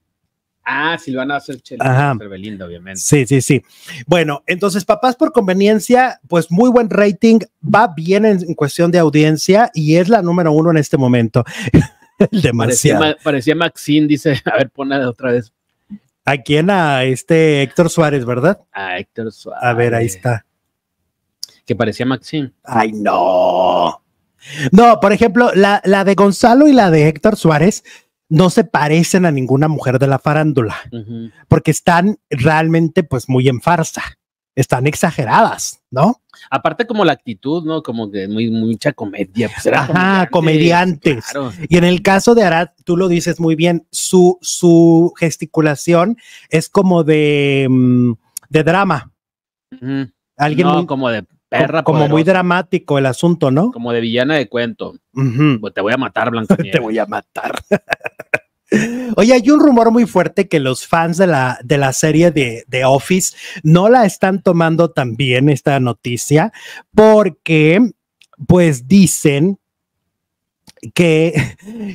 Ah, Silvana va a ser Belinda, obviamente. Sí, sí, sí. Bueno, entonces, Papás por Conveniencia, pues muy buen rating, va bien en, cuestión de audiencia y es la número uno en este momento. Demasiado. Parecía, parecía Maxine, dice, a ver, ponla otra vez. ¿A quién? A este Héctor Suárez, ¿verdad? A Héctor Suárez. A ver, ahí está. Que parecía Maxine. Ay, no. No, por ejemplo, la, la de Gonzalo y la de Héctor Suárez no se parecen a ninguna mujer de la farándula, porque están realmente pues muy en farsa, están exageradas, ¿no? Aparte como la actitud, ¿no? Como que muy mucha comedia. Pues Ajá, comediantes. Y en el caso de Arad, tú lo dices muy bien, su, su gesticulación es como de, mm, drama. Alguien como de perra. Como muy dramático el asunto, ¿no? Como de villana de cuento. Pues, te voy a matar, Blanca. Te voy a matar. Oye, hay un rumor muy fuerte que los fans de la, de la serie de, Office no la están tomando tan bien esta noticia porque pues dicen que,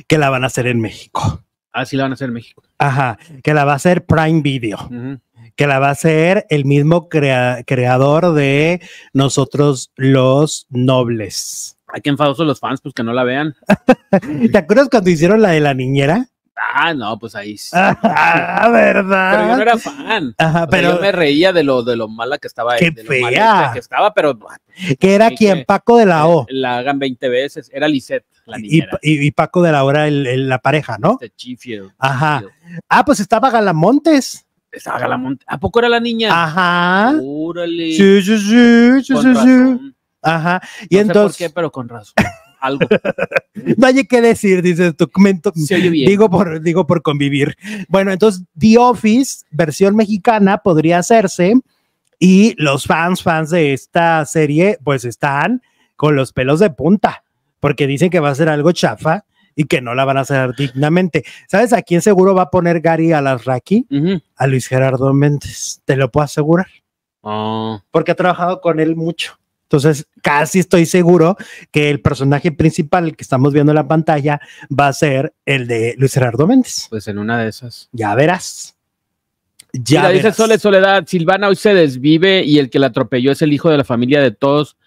la van a hacer en México. Ah, sí, la van a hacer en México. Ajá, que la va a hacer Prime Video. Que la va a hacer el mismo creador de Nosotros los Nobles. Aquí que enfadosos los fans, pues que no la vean. ¿Te acuerdas cuando hicieron la de la niñera? Ah, no, pues ahí sí. Ah, ¿verdad? Pero yo no era fan. Ajá, pero yo me reía de lo, de lo mala que estaba. Qué de lo fea. que estaba, pero. Ah, que era quien Paco de la O. Eh, la hagan 20 veces. Era Lisette, la Y, y, Paco de la O era la pareja, ¿no? De este, Chifio. Ajá. Ah, pues estaba Galamontes. Estaba Galamontes. ¿A poco era la niña? Ajá. Sí, sí, sí. sí, sí, sí. Ajá. Y entonces. ¿Por qué? Pero con razón algo. no hay que decir, dice tu Se Digo por, digo por convivir. Bueno, entonces The Office, versión mexicana, podría hacerse y los fans, fans de esta serie, pues están con los pelos de punta, porque dicen que va a ser algo chafa y que no la van a hacer dignamente. ¿Sabes a quién seguro va a poner Gary a las A Luis Gerardo Méndez, te lo puedo asegurar. Ah. Porque ha trabajado con él mucho. Entonces, casi estoy seguro que el personaje principal que estamos viendo en la pantalla va a ser el de Luis Gerardo Méndez. Pues en una de esas. Ya verás. Ya dice Sole Soledad, Silvana hoy se desvive y el que la atropelló es el hijo de la familia de todos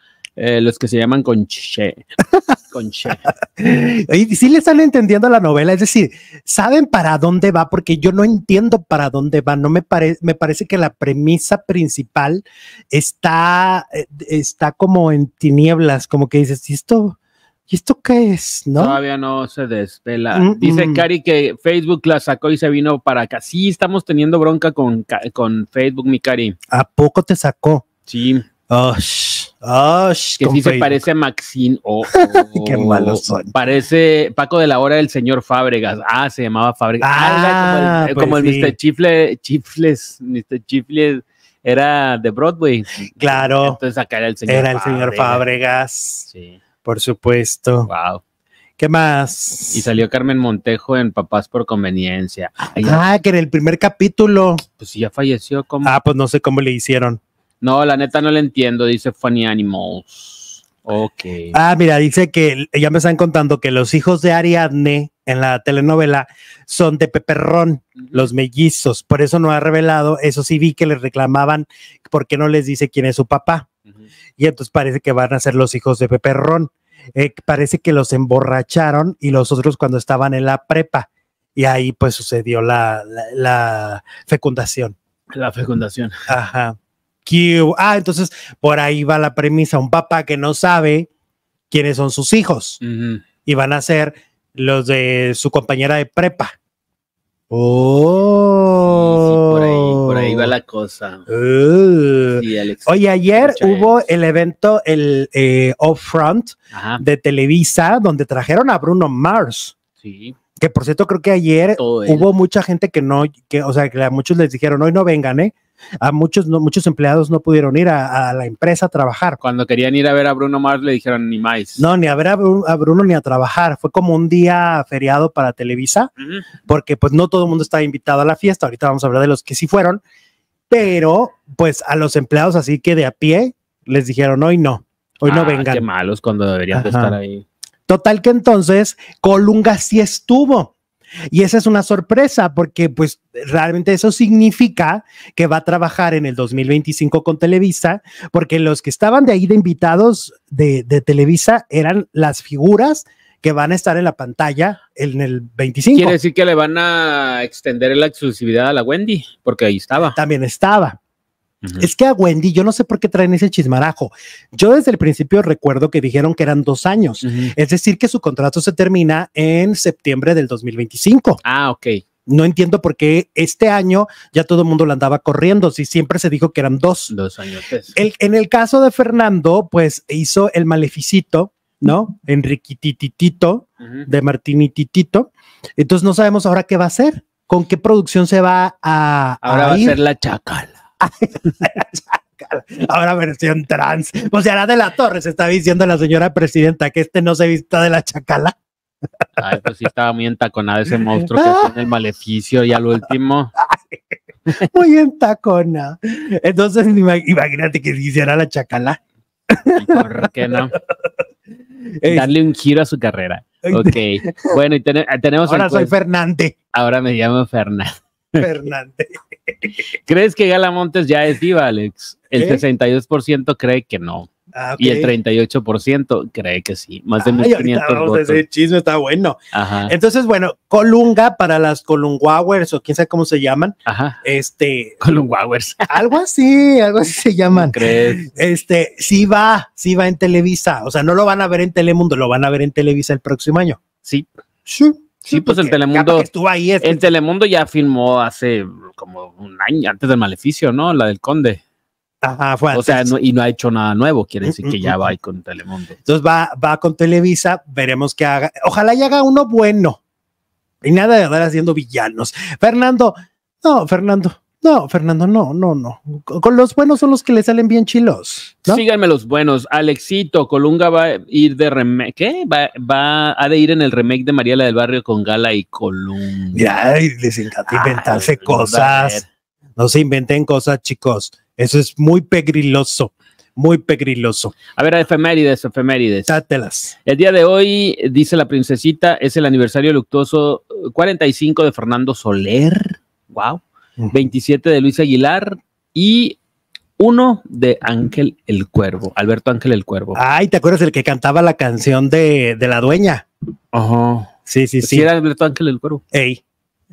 eh, los que se llaman conche. Conche. y sí le están entendiendo la novela, es decir, saben para dónde va, porque yo no entiendo para dónde va. No me, parece, me parece que la premisa principal está, eh, está como en tinieblas, como que dices, ¿y esto? ¿Y esto qué es? ¿No? Todavía no se desvela mm, Dice mm. Cari que Facebook la sacó y se vino para acá. Sí, estamos teniendo bronca con, con Facebook, mi Cari. ¿A poco te sacó? Sí. Oh, que sí se parece a Maxine. o Qué Parece Paco de la Hora del señor Fábregas. Ah, se llamaba Fábregas. Ah, como el, ah, eh, pues Mr. Chifle, Chifles, Mr. Chifles era de Broadway. Claro. Entonces acá era el señor Era el señor Fábregas. Por supuesto. Wow. ¿Qué más? Y salió Carmen Montejo en Papás por Conveniencia. ah, que en el primer capítulo. Pues ya falleció. ¿cómo? Ah, pues no sé cómo le hicieron. No, la neta no la entiendo, dice Funny Animals. Ok. Ah, mira, dice que ya me están contando que los hijos de Ariadne en la telenovela son de Peperrón, los mellizos. Por eso no ha revelado, eso sí vi que les reclamaban porque no les dice quién es su papá. Y entonces parece que van a ser los hijos de Peperrón. Eh, parece que los emborracharon y los otros cuando estaban en la prepa. Y ahí pues sucedió la, la fecundación. La fecundación. Ajá. Ah, entonces por ahí va la premisa, un papá que no sabe quiénes son sus hijos y van a ser los de su compañera de prepa. Oh, por, ahí, va la cosa. Hoy oh. Oye, ayer hubo el evento, el Off eh, Front de Televisa, donde trajeron a Bruno Mars. Sí. Que por cierto, creo que ayer hubo mucha gente que no, o sea, que a muchos les dijeron, hoy no vengan, ¿eh? A muchos, no, muchos empleados no pudieron ir a, la empresa a trabajar. Cuando querían ir a ver a Bruno Mars le dijeron ni más. No, ni a ver a, Bruno, ni a trabajar. Fue como un día feriado para Televisa, porque pues no todo el mundo estaba invitado a la fiesta. Ahorita vamos a hablar de los que sí fueron, pero pues a los empleados así que de a pie les dijeron hoy no, hoy no ah, vengan. Qué malos cuando deberían de estar ahí. Total que entonces Colunga sí estuvo y esa es una sorpresa porque pues realmente eso significa que va a trabajar en el 2025 con Televisa, porque los que estaban de ahí de invitados de, Televisa eran las figuras que van a estar en la pantalla en el 25. Quiere decir que le van a extender la exclusividad a la Wendy, porque ahí estaba. También estaba. Es que a Wendy, yo no sé por qué traen ese chismarajo. Yo desde el principio recuerdo que dijeron que eran dos años, es decir, que su contrato se termina en septiembre del 2025. Ah, ok. No entiendo por qué este año ya todo el mundo lo andaba corriendo, si siempre se dijo que eran dos. Dos años. Pues. en el caso de Fernando, pues hizo el maleficito, ¿no? Enriquititito, de Martinititito. Entonces no sabemos ahora qué va a hacer, con qué producción se va a. Ahora va a la chacal Ahora versión trans. O sea, la de la Torre se está diciendo la señora presidenta que este no se vista de la chacala. Ay, pues sí estaba muy entaconado ese monstruo que ah. tiene el maleficio y al último. muy entacona. Entonces, imagínate que hiciera la chacala. ¿Por qué no? Darle un giro a su carrera. Ok. Bueno, y tenemos. Ahora soy Fernández. Ahora me llamo Fernández. Fernández. ¿Crees que Gala Montes ya es diva, Alex? El 62% cree que no. Ah, y el 38% cree que sí. Más de 1500 votos. chisme está bueno. Entonces, bueno, Colunga para las Colunguawers o quién sabe cómo se llaman. Ajá. Este. Algo así, algo así se llaman. ¿Crees? Este, sí va, sí va en Televisa. O sea, no lo van a ver en Telemundo, lo van a ver en Televisa el próximo año. Sí. Sí. Sí, pues el Telemundo. Estuvo ahí este, El Telemundo ya filmó hace como un año antes del maleficio, ¿no? La del Conde. Ajá, fue O sea, y no ha hecho nada nuevo, quiere mm, decir que mm, ya mm, va ahí con Telemundo. Entonces va, va con Televisa, veremos qué haga. Ojalá y haga uno bueno. Y nada de andar haciendo villanos. Fernando, no, Fernando, no, Fernando, no, no, no. Con los buenos son los que le salen bien chilos. Síganme los buenos. Alexito, Colunga va a ir de remake. ¿Qué? Va, va ha de ir en el remake de Mariela del Barrio con Gala y Colunga. Ya, les encanta inventarse cosas. No se inventen cosas, chicos. Eso es muy pegriloso muy pegriloso. A ver, efemérides, efemérides. El día de hoy, dice la princesita, es el aniversario luctuoso 45 de Fernando Soler. Wow. 27 de Luis Aguilar y uno de Ángel el Cuervo, Alberto Ángel el Cuervo. Ay, ¿te acuerdas el que cantaba la canción de, de la dueña? Ajá. Sí, sí, sí. Sí, era Alberto Ángel el Cuervo. Ey.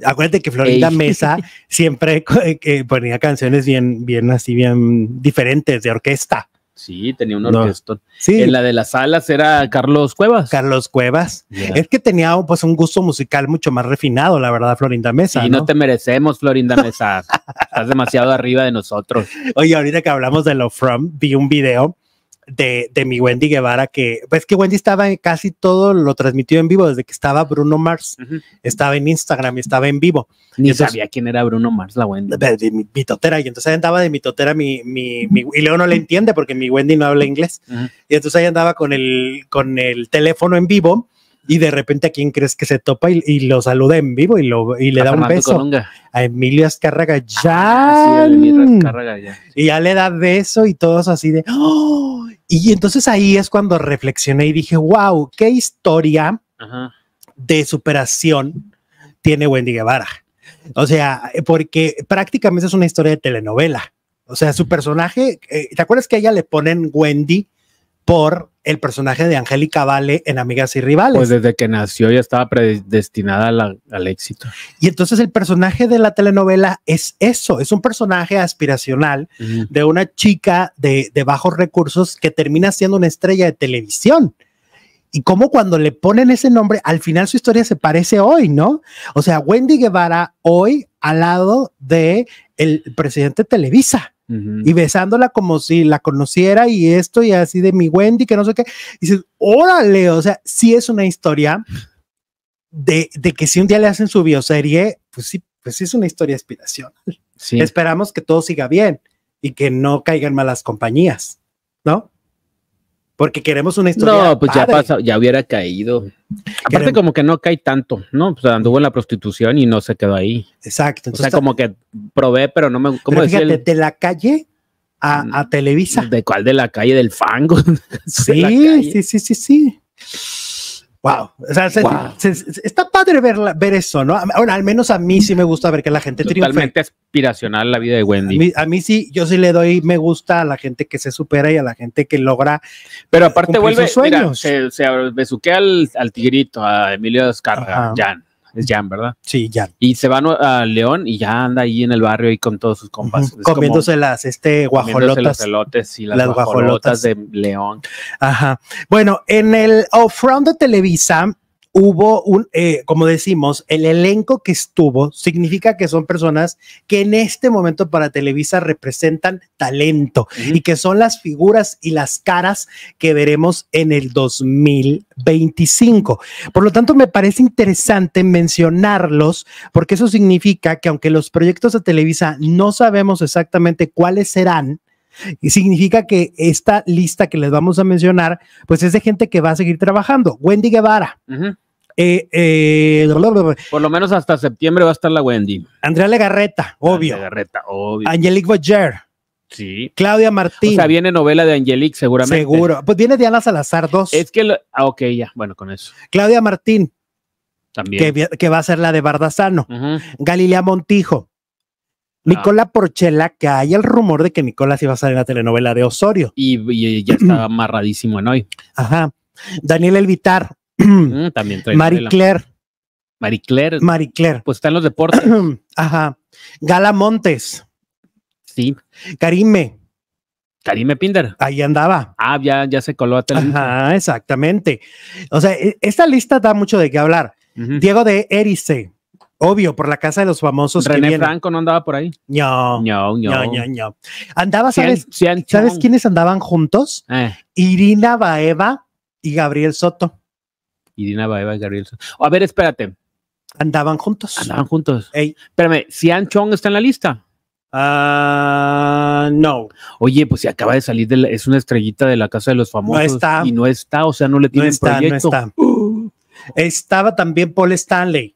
Acuérdate que Florinda Mesa siempre eh, ponía canciones bien, bien así, bien diferentes de orquesta. Sí, tenía un orquestón. Sí. En la de las salas era Carlos Cuevas. Carlos Cuevas. Es que tenía pues un gusto musical mucho más refinado, la verdad, Florinda Mesa. Y ¿no? no te merecemos, Florinda Mesa. Estás demasiado arriba de nosotros. Oye, ahorita que hablamos de lo From, vi un video de, mi Wendy Guevara, que es pues, que Wendy estaba en casi todo lo transmitió en vivo, desde que estaba Bruno Mars, estaba en Instagram y estaba en vivo. Ni sabía quién era Bruno Mars, la Wendy. mi, totera, y entonces andaba de mi totera, mi, mi, y leo no le entiende porque mi Wendy no habla inglés. Y entonces ahí andaba con el, con el teléfono en vivo y de repente a quién crees que se topa y, lo saluda en vivo y, lo, le da un beso a Emilio ah, Azcárraga ya. Y ya le da beso y todos así de, ¡Oh! Y entonces ahí es cuando reflexioné y dije, wow, qué historia de superación tiene Wendy Guevara. O sea, porque prácticamente es una historia de telenovela. O sea, su personaje, eh, ¿te acuerdas que a ella le ponen Wendy por el personaje de Angélica Vale en Amigas y Rivales. Pues desde que nació ya estaba predestinada al éxito. Y entonces el personaje de la telenovela es eso, es un personaje aspiracional de una chica de, bajos recursos que termina siendo una estrella de televisión. Y como cuando le ponen ese nombre, al final su historia se parece hoy, ¿no? O sea, Wendy Guevara hoy al lado de el presidente Televisa. Y besándola como si la conociera y esto y así de mi Wendy, que no sé qué. Y dices, órale, o sea, sí es una historia de, que si un día le hacen su bioserie, pues sí, pues sí es una historia inspiracional Esperamos que todo siga bien y que no caigan malas compañías, ¿no? porque queremos una historia. No, pues ya ya hubiera caído. Aparte, como que no cae tanto, ¿no? sea, anduvo en la prostitución y no se quedó ahí. Exacto. o sea, como que probé, pero no me. ¿cómo pero fíjate, de la calle a, a, mm, Televisa. ¿De cuál? De la calle del fango. sí, sí, sí, sí, sí wow, o sea, está padre ver, ver eso, ¿no? Bueno, al menos a mí sí me gusta ver que la gente Totalmente Totalmente aspiracional la vida de Wendy. A mí, sí, yo sí le doy me gusta a la gente que se supera y a la gente que logra. Pero aparte vuelve, sus sueños. Mira, se, besuquea al, al, tigrito, a Emilio Descarga, Jan es Jan, ¿verdad? Sí, Jan. Y se van a León y ya anda ahí en el barrio y con todos sus compas. comiéndose las este, guajolotas. Los elotes y las, guajolotas. de León. Ajá. Bueno, en el Off-Round de Televisa hubo un, eh, como decimos, el elenco que estuvo significa que son personas que en este momento para Televisa representan talento y que son las figuras y las caras que veremos en el 2025. Por lo tanto, me parece interesante mencionarlos porque eso significa que aunque los proyectos de Televisa no sabemos exactamente cuáles serán, y significa que esta lista que les vamos a mencionar, pues es de gente que va a seguir trabajando. Wendy Guevara, eh, eh, Por lo menos hasta septiembre va a estar la Wendy. Andrea Legarreta, obvio. obvio. Angelique Boyer. Sí. Claudia Martín. O viene novela de Angelique, seguramente. Seguro. Pues viene Diana Salazar 2. Es que. ah, ya. Bueno, con eso. Claudia Martín. También. Que, va a ser la de Bardasano Galilea Montijo. Ah. Nicola Porchela, que hay el rumor de que Nicola iba a salir en la telenovela de Osorio. Y, y ya está amarradísimo en hoy. Ajá. Daniel Elvitar, Ah, también trae Marie Claire. Marie Claire. Marie Claire. Pues está en los deportes. Ajá. Gala Montes. Sí. Karime. Karime Pinder. Ahí andaba. Ah, ya, se coló a Ajá, exactamente. O sea, e, esta lista da mucho de qué hablar. Diego de Erice. Obvio, por la casa de los famosos. René Franco no andaba por ahí. No, no, no, no. Andaba, ¿sabes, ¿sabes quiénes andaban juntos? Eh. Irina Baeva y Gabriel Soto. Irina Baeva y Gabriel. A ver, espérate. Andaban juntos. Andaban juntos. Espérame, si Chong está en la lista? Ah, no. Oye, pues si acaba de salir, es una estrellita de la Casa de los Famosos. No está. Y no está, o sea, no le tienen no está, No está. Estaba también Paul Stanley.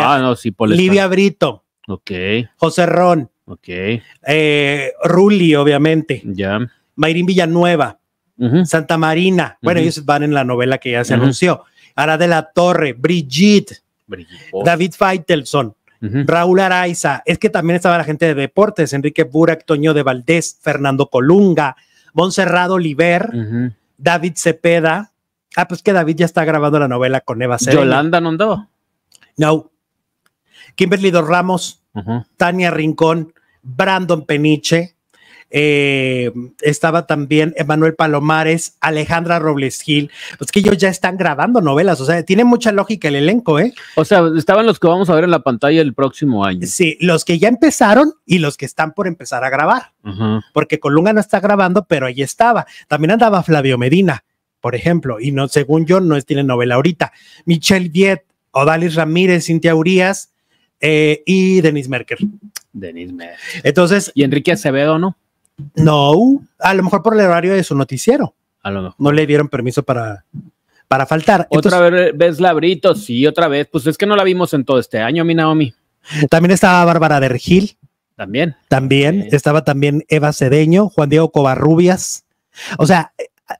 ah, no, sí, Paul Livia Brito. Ok. José Ron. Ok. Eh, Rulli, obviamente. Ya. Mayrin Villanueva. Santa Marina. Bueno, ellos van en la novela que ya se anunció. Ara de la Torre, Brigitte, David Feitelson, Raúl Araiza, es que también estaba la gente de deportes, Enrique Burak, Toño de Valdés, Fernando Colunga, Monserrado Oliver, David Cepeda. Ah, pues que David ya está grabando la novela con Eva Cepeda. ¿Yolanda no No. Kimberly Dos Ramos, Tania Rincón, Brandon Peniche, eh, estaba también Emanuel Palomares, Alejandra Robles Gil. Pues que ellos ya están grabando novelas, o sea, tiene mucha lógica el elenco, ¿eh? O sea, estaban los que vamos a ver en la pantalla el próximo año. Sí, los que ya empezaron y los que están por empezar a grabar, porque Colunga no está grabando, pero ahí estaba. También andaba Flavio Medina, por ejemplo, y no, según yo, no tiene novela ahorita. Michelle Viet, Odalis Ramírez, Cintia Urias eh, y Denis Merker. Denis Merker. Entonces. ¿Y Enrique Acevedo no? No, a lo mejor por el horario de su noticiero. No le dieron permiso para, para faltar. Otra vez Labrito, sí, otra vez. Pues es que no la vimos en todo este año, mi Naomi. También estaba Bárbara Vergil. También. También. Estaba también Eva Cedeño, Juan Diego Covarrubias. O sea,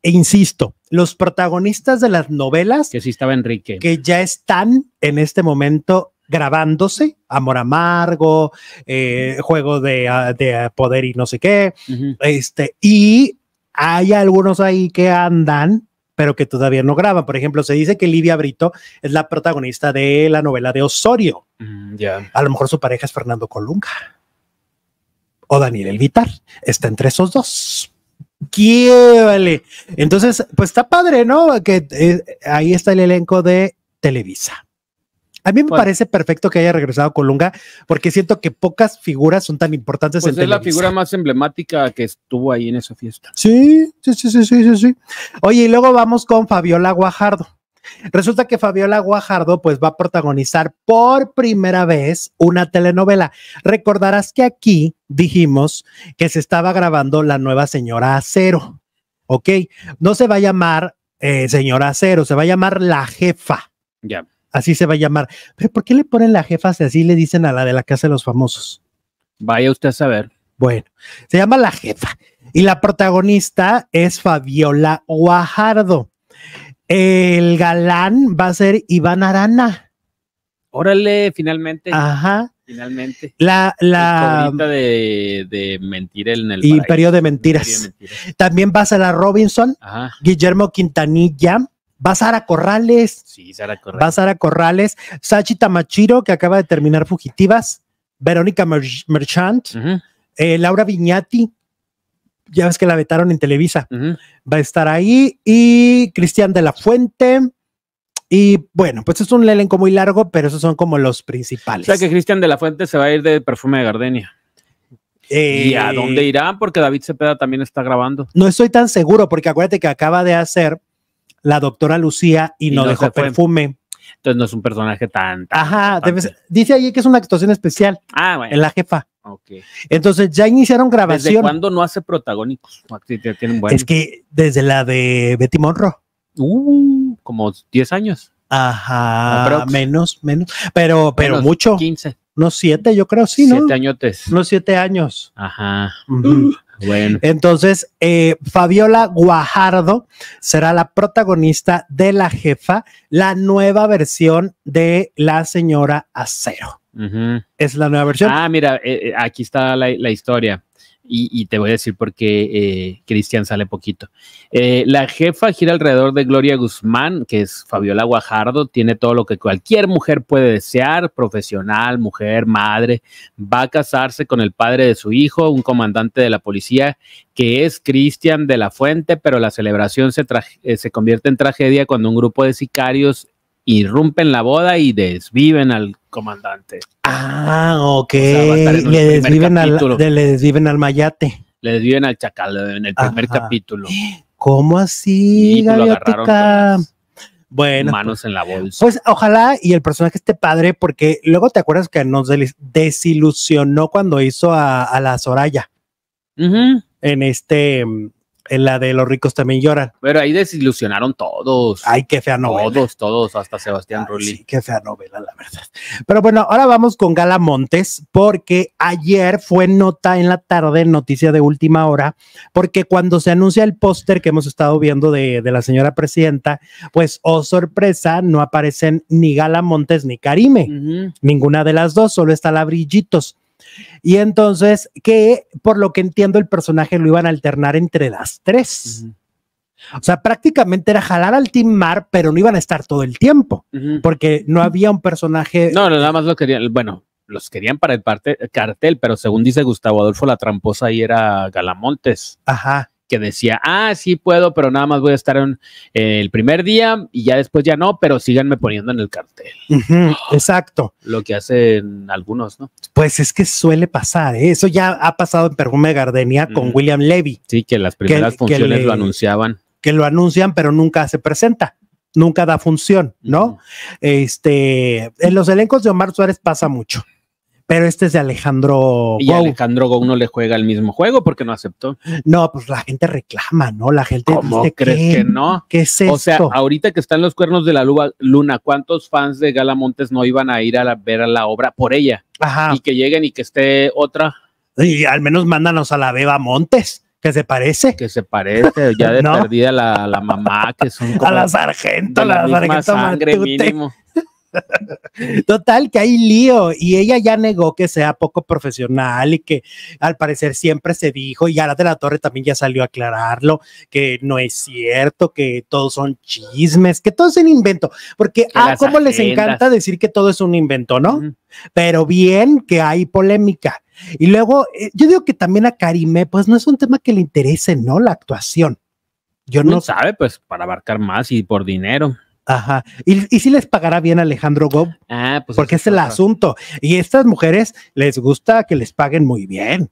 e insisto, los protagonistas de las novelas. Que sí estaba Enrique. Que ya están en este momento grabándose, Amor Amargo, eh, Juego ah, de, Poder y no sé qué, este, y hay algunos ahí que andan, pero que todavía no graban. Por ejemplo, se dice que Livia Brito es la protagonista de la novela de Osorio. Mm, A lo mejor su pareja es Fernando Colunga o Daniel Elvitar. Está entre esos dos. vale. Entonces, pues está padre, ¿no? Que eh, ahí está el elenco de Televisa. A mí me pues parece perfecto que haya regresado Colunga, porque siento que pocas figuras son tan importantes pues es la figura más emblemática que estuvo ahí en esa fiesta. Sí, sí, sí, sí, sí, sí. Oye, y luego vamos con Fabiola Guajardo. Resulta que Fabiola Guajardo pues va a protagonizar por primera vez una telenovela. Recordarás que aquí dijimos que se estaba grabando La Nueva Señora Acero, ¿ok? No se va a llamar eh, Señora Acero, se va a llamar La Jefa. Ya así se va a llamar. Pero ¿por qué le ponen la jefa si así le dicen a la de la casa de los famosos? Vaya usted a saber. Bueno, se llama La Jefa y la protagonista es Fabiola Guajardo. El galán va a ser Iván Arana. Órale, finalmente. Ajá. Finalmente. La, la. de, de mentir en el. Imperio de, mentiras. También va a ser Robinson, Guillermo Quintanilla, Va Sara Corrales. Sí, Sara Corrales. Va Sachi Tamachiro, que acaba de terminar Fugitivas. Verónica Merchant. Eh, Laura Viñati. Ya ves que la vetaron en Televisa. Va a estar ahí. Y Cristian de la Fuente. Y bueno, pues es un elenco muy largo, pero esos son como los principales. O sea que Cristian de la Fuente se va a ir de perfume de Gardenia. Eh, ¿Y a dónde irá? Porque David Cepeda también está grabando. No estoy tan seguro, porque acuérdate que acaba de hacer la doctora Lucía y, no, dejó perfume. Entonces no es un personaje tan. Ajá, dice ahí que es una actuación especial. Ah, bueno. En la jefa. Ok Entonces ya iniciaron grabación. ¿Desde cuándo no hace protagónicos? Es que desde la de Betty Monroe. Uh, como 10 años. Ajá, menos, menos, pero, pero mucho. 15. No siete, yo creo, sí, ¿no? Siete añotes. Unos siete años. Ajá. Entonces, eh, Fabiola Guajardo será la protagonista de La Jefa, la nueva versión de La Señora Acero. Es la nueva versión. Ah, mira, eh, eh, aquí está la historia. Y, te voy a decir por qué eh, Cristian sale poquito. Eh, la jefa gira alrededor de Gloria Guzmán, que es Fabiola Guajardo, tiene todo lo que cualquier mujer puede desear, profesional, mujer, madre, va a casarse con el padre de su hijo, un comandante de la policía, que es Cristian de la Fuente, pero la celebración se, eh, se convierte en tragedia cuando un grupo de sicarios irrumpen la boda y desviven al comandante. Ah, ok. le, desviven al, mayate. Le desviven al chacal en el primer capítulo. ¿Cómo así, pues Bueno. Manos en la bolsa. Pues ojalá y el personaje esté padre, porque luego te acuerdas que nos desilusionó cuando hizo a, la Soraya. En este en la de los ricos también lloran. Pero ahí desilusionaron todos. Ay, qué fea novela. Todos, todos, hasta Sebastián Rulli. Sí, qué fea novela, la verdad. Pero bueno, ahora vamos con Gala Montes, porque ayer fue nota en la tarde, noticia de última hora, porque cuando se anuncia el póster que hemos estado viendo de, la señora presidenta, pues, oh sorpresa, no aparecen ni Gala Montes ni Karime, ninguna de las dos, solo está la Brillitos. Y entonces, que por lo que entiendo, el personaje lo iban a alternar entre las tres. O sea, prácticamente era jalar al Team Mar, pero no iban a estar todo el tiempo, porque no había un personaje. No, nada más lo querían, bueno, los querían para el parte, cartel, pero según dice Gustavo Adolfo, la tramposa ahí era Galamontes. Ajá que decía, ah, sí puedo, pero nada más voy a estar en, eh, el primer día y ya después ya no, pero síganme poniendo en el cartel. exacto. Lo que hacen algunos, ¿no? Pues es que suele pasar, ¿eh? eso ya ha pasado en Perfume Gardenia con William Levy. Sí, que las primeras funciones lo anunciaban. Que lo anuncian, pero nunca se presenta nunca da función, ¿no? Este, en los elencos de Omar Suárez pasa mucho pero este es de Alejandro Y Alejandro le juega el mismo juego porque no aceptó. No, pues la gente reclama, ¿no? La gente ¿Cómo dice, que no? ¿Qué es esto? O sea, ahorita que están los cuernos de la luna, ¿cuántos fans de Gala Montes no iban a ir a ver a la obra por ella? Ajá. Y que lleguen y que esté otra. Y al menos mándanos a la Beba Montes que se parece. Que se parece, ya de perdida la, mamá, que son A la sargento, la, la sargento sangre mínimo. Total, que hay lío y ella ya negó que sea poco profesional y que al parecer siempre se dijo y ahora de la Torre también ya salió a aclararlo, que no es cierto, que todos son chismes, que todo es un invento, porque a ah, cómo les encanta decir que todo es un invento, ¿no? Pero bien que hay polémica. Y luego, eh, yo digo que también a Karime, pues no es un tema que le interese, ¿no? La actuación. Yo pues no sabe, pues para abarcar más y por dinero. Ajá. ¿Y, y si les pagará bien Alejandro Gob? Ah, pues Porque es el asunto. Y estas mujeres les gusta que les paguen muy bien.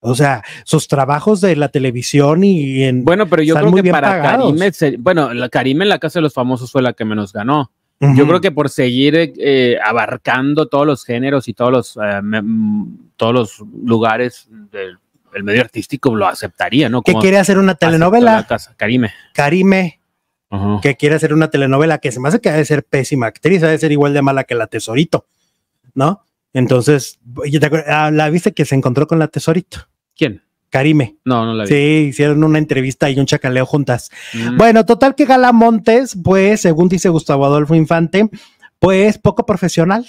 O sea, sus trabajos de la televisión y en. Bueno, pero yo creo que para Karime, bueno, Karime en la Casa de los Famosos fue la que menos ganó. Yo creo que por seguir eh, abarcando todos los géneros y todos los, eh, mm, todos los lugares del medio artístico lo aceptaría, ¿no? ¿Qué quiere hacer una telenovela. casa, Karime. Karime que quiere hacer una telenovela que se me hace que ha de ser pésima actriz, ha de ser igual de mala que la Tesorito, ¿no? Entonces, ah, ¿la viste que se encontró con la Tesorito? ¿Quién? Karime. No, no la vi. Sí, hicieron una entrevista y un chacaleo juntas. Mm. Bueno, total que Gala Montes, pues, según dice Gustavo Adolfo Infante, pues poco profesional.